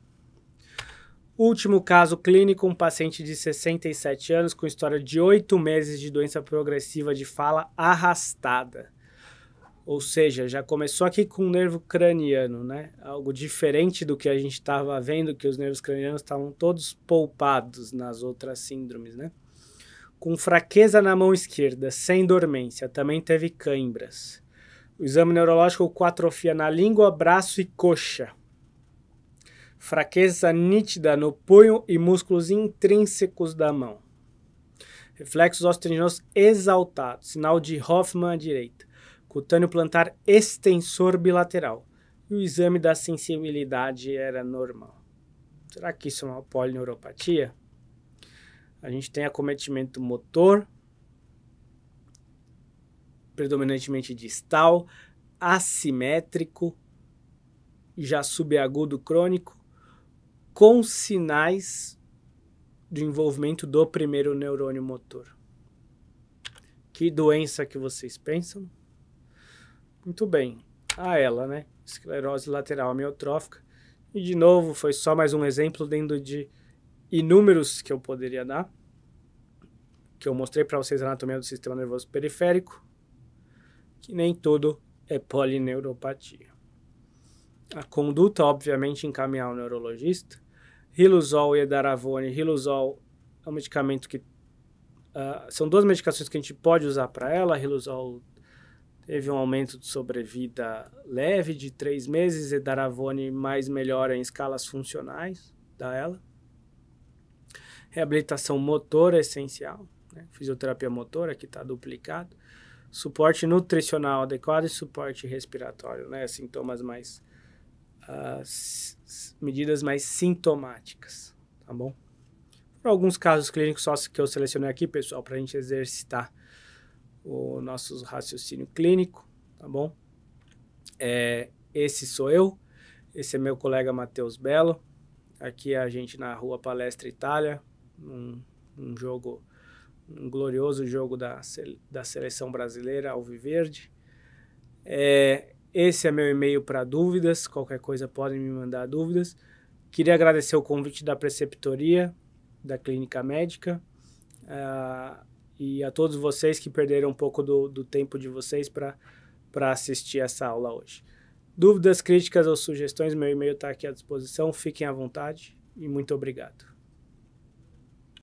Último caso clínico: um paciente de 67 anos com história de 8 meses de doença progressiva de fala arrastada. Ou seja, já começou aqui com o nervo craniano, né? Algo diferente do que a gente estava vendo, que os nervos cranianos estavam todos poupados nas outras síndromes, né? Com fraqueza na mão esquerda, sem dormência, também teve cãibras. O exame neurológico com atrofia na língua, braço e coxa fraqueza nítida no punho e músculos intrínsecos da mão. Reflexos osteogênicos exaltados, sinal de Hoffman à direita. Cutâneo plantar extensor bilateral. E o exame da sensibilidade era normal. Será que isso é uma polineuropatia? A gente tem acometimento motor, predominantemente distal, assimétrico, já subagudo crônico, com sinais de envolvimento do primeiro neurônio motor. Que doença que vocês pensam? Muito bem, a ela, né? Esclerose lateral amiotrófica. E de novo, foi só mais um exemplo dentro de inúmeros que eu poderia dar. Que eu mostrei para vocês a anatomia do sistema nervoso periférico. Que nem tudo é polineuropatia. A conduta, obviamente, encaminhar o neurologista Riluzol e Edaravone. Riluzol é um medicamento que... Uh, são duas medicações que a gente pode usar para ela. Riluzol teve um aumento de sobrevida leve de três meses, Edaravone mais melhora em escalas funcionais da ela. Reabilitação motora essencial, né? fisioterapia motora que está duplicado. Suporte nutricional adequado e suporte respiratório, né? Sintomas mais uh, medidas mais sintomáticas, tá bom? Por alguns casos clínicos só que eu selecionei aqui, pessoal, para a gente exercitar o nosso raciocínio clínico, tá bom? É, esse sou eu, esse é meu colega Matheus Belo, aqui a gente na Rua Palestra Itália, um, jogo, um glorioso jogo da, da seleção brasileira, Alviverde. É, esse é meu e-mail para dúvidas, qualquer coisa podem me mandar dúvidas. Queria agradecer o convite da preceptoria, da clínica médica, uh, e a todos vocês que perderam um pouco do, do tempo de vocês para assistir essa aula hoje. Dúvidas, críticas ou sugestões, meu e-mail está aqui à disposição. Fiquem à vontade e muito obrigado.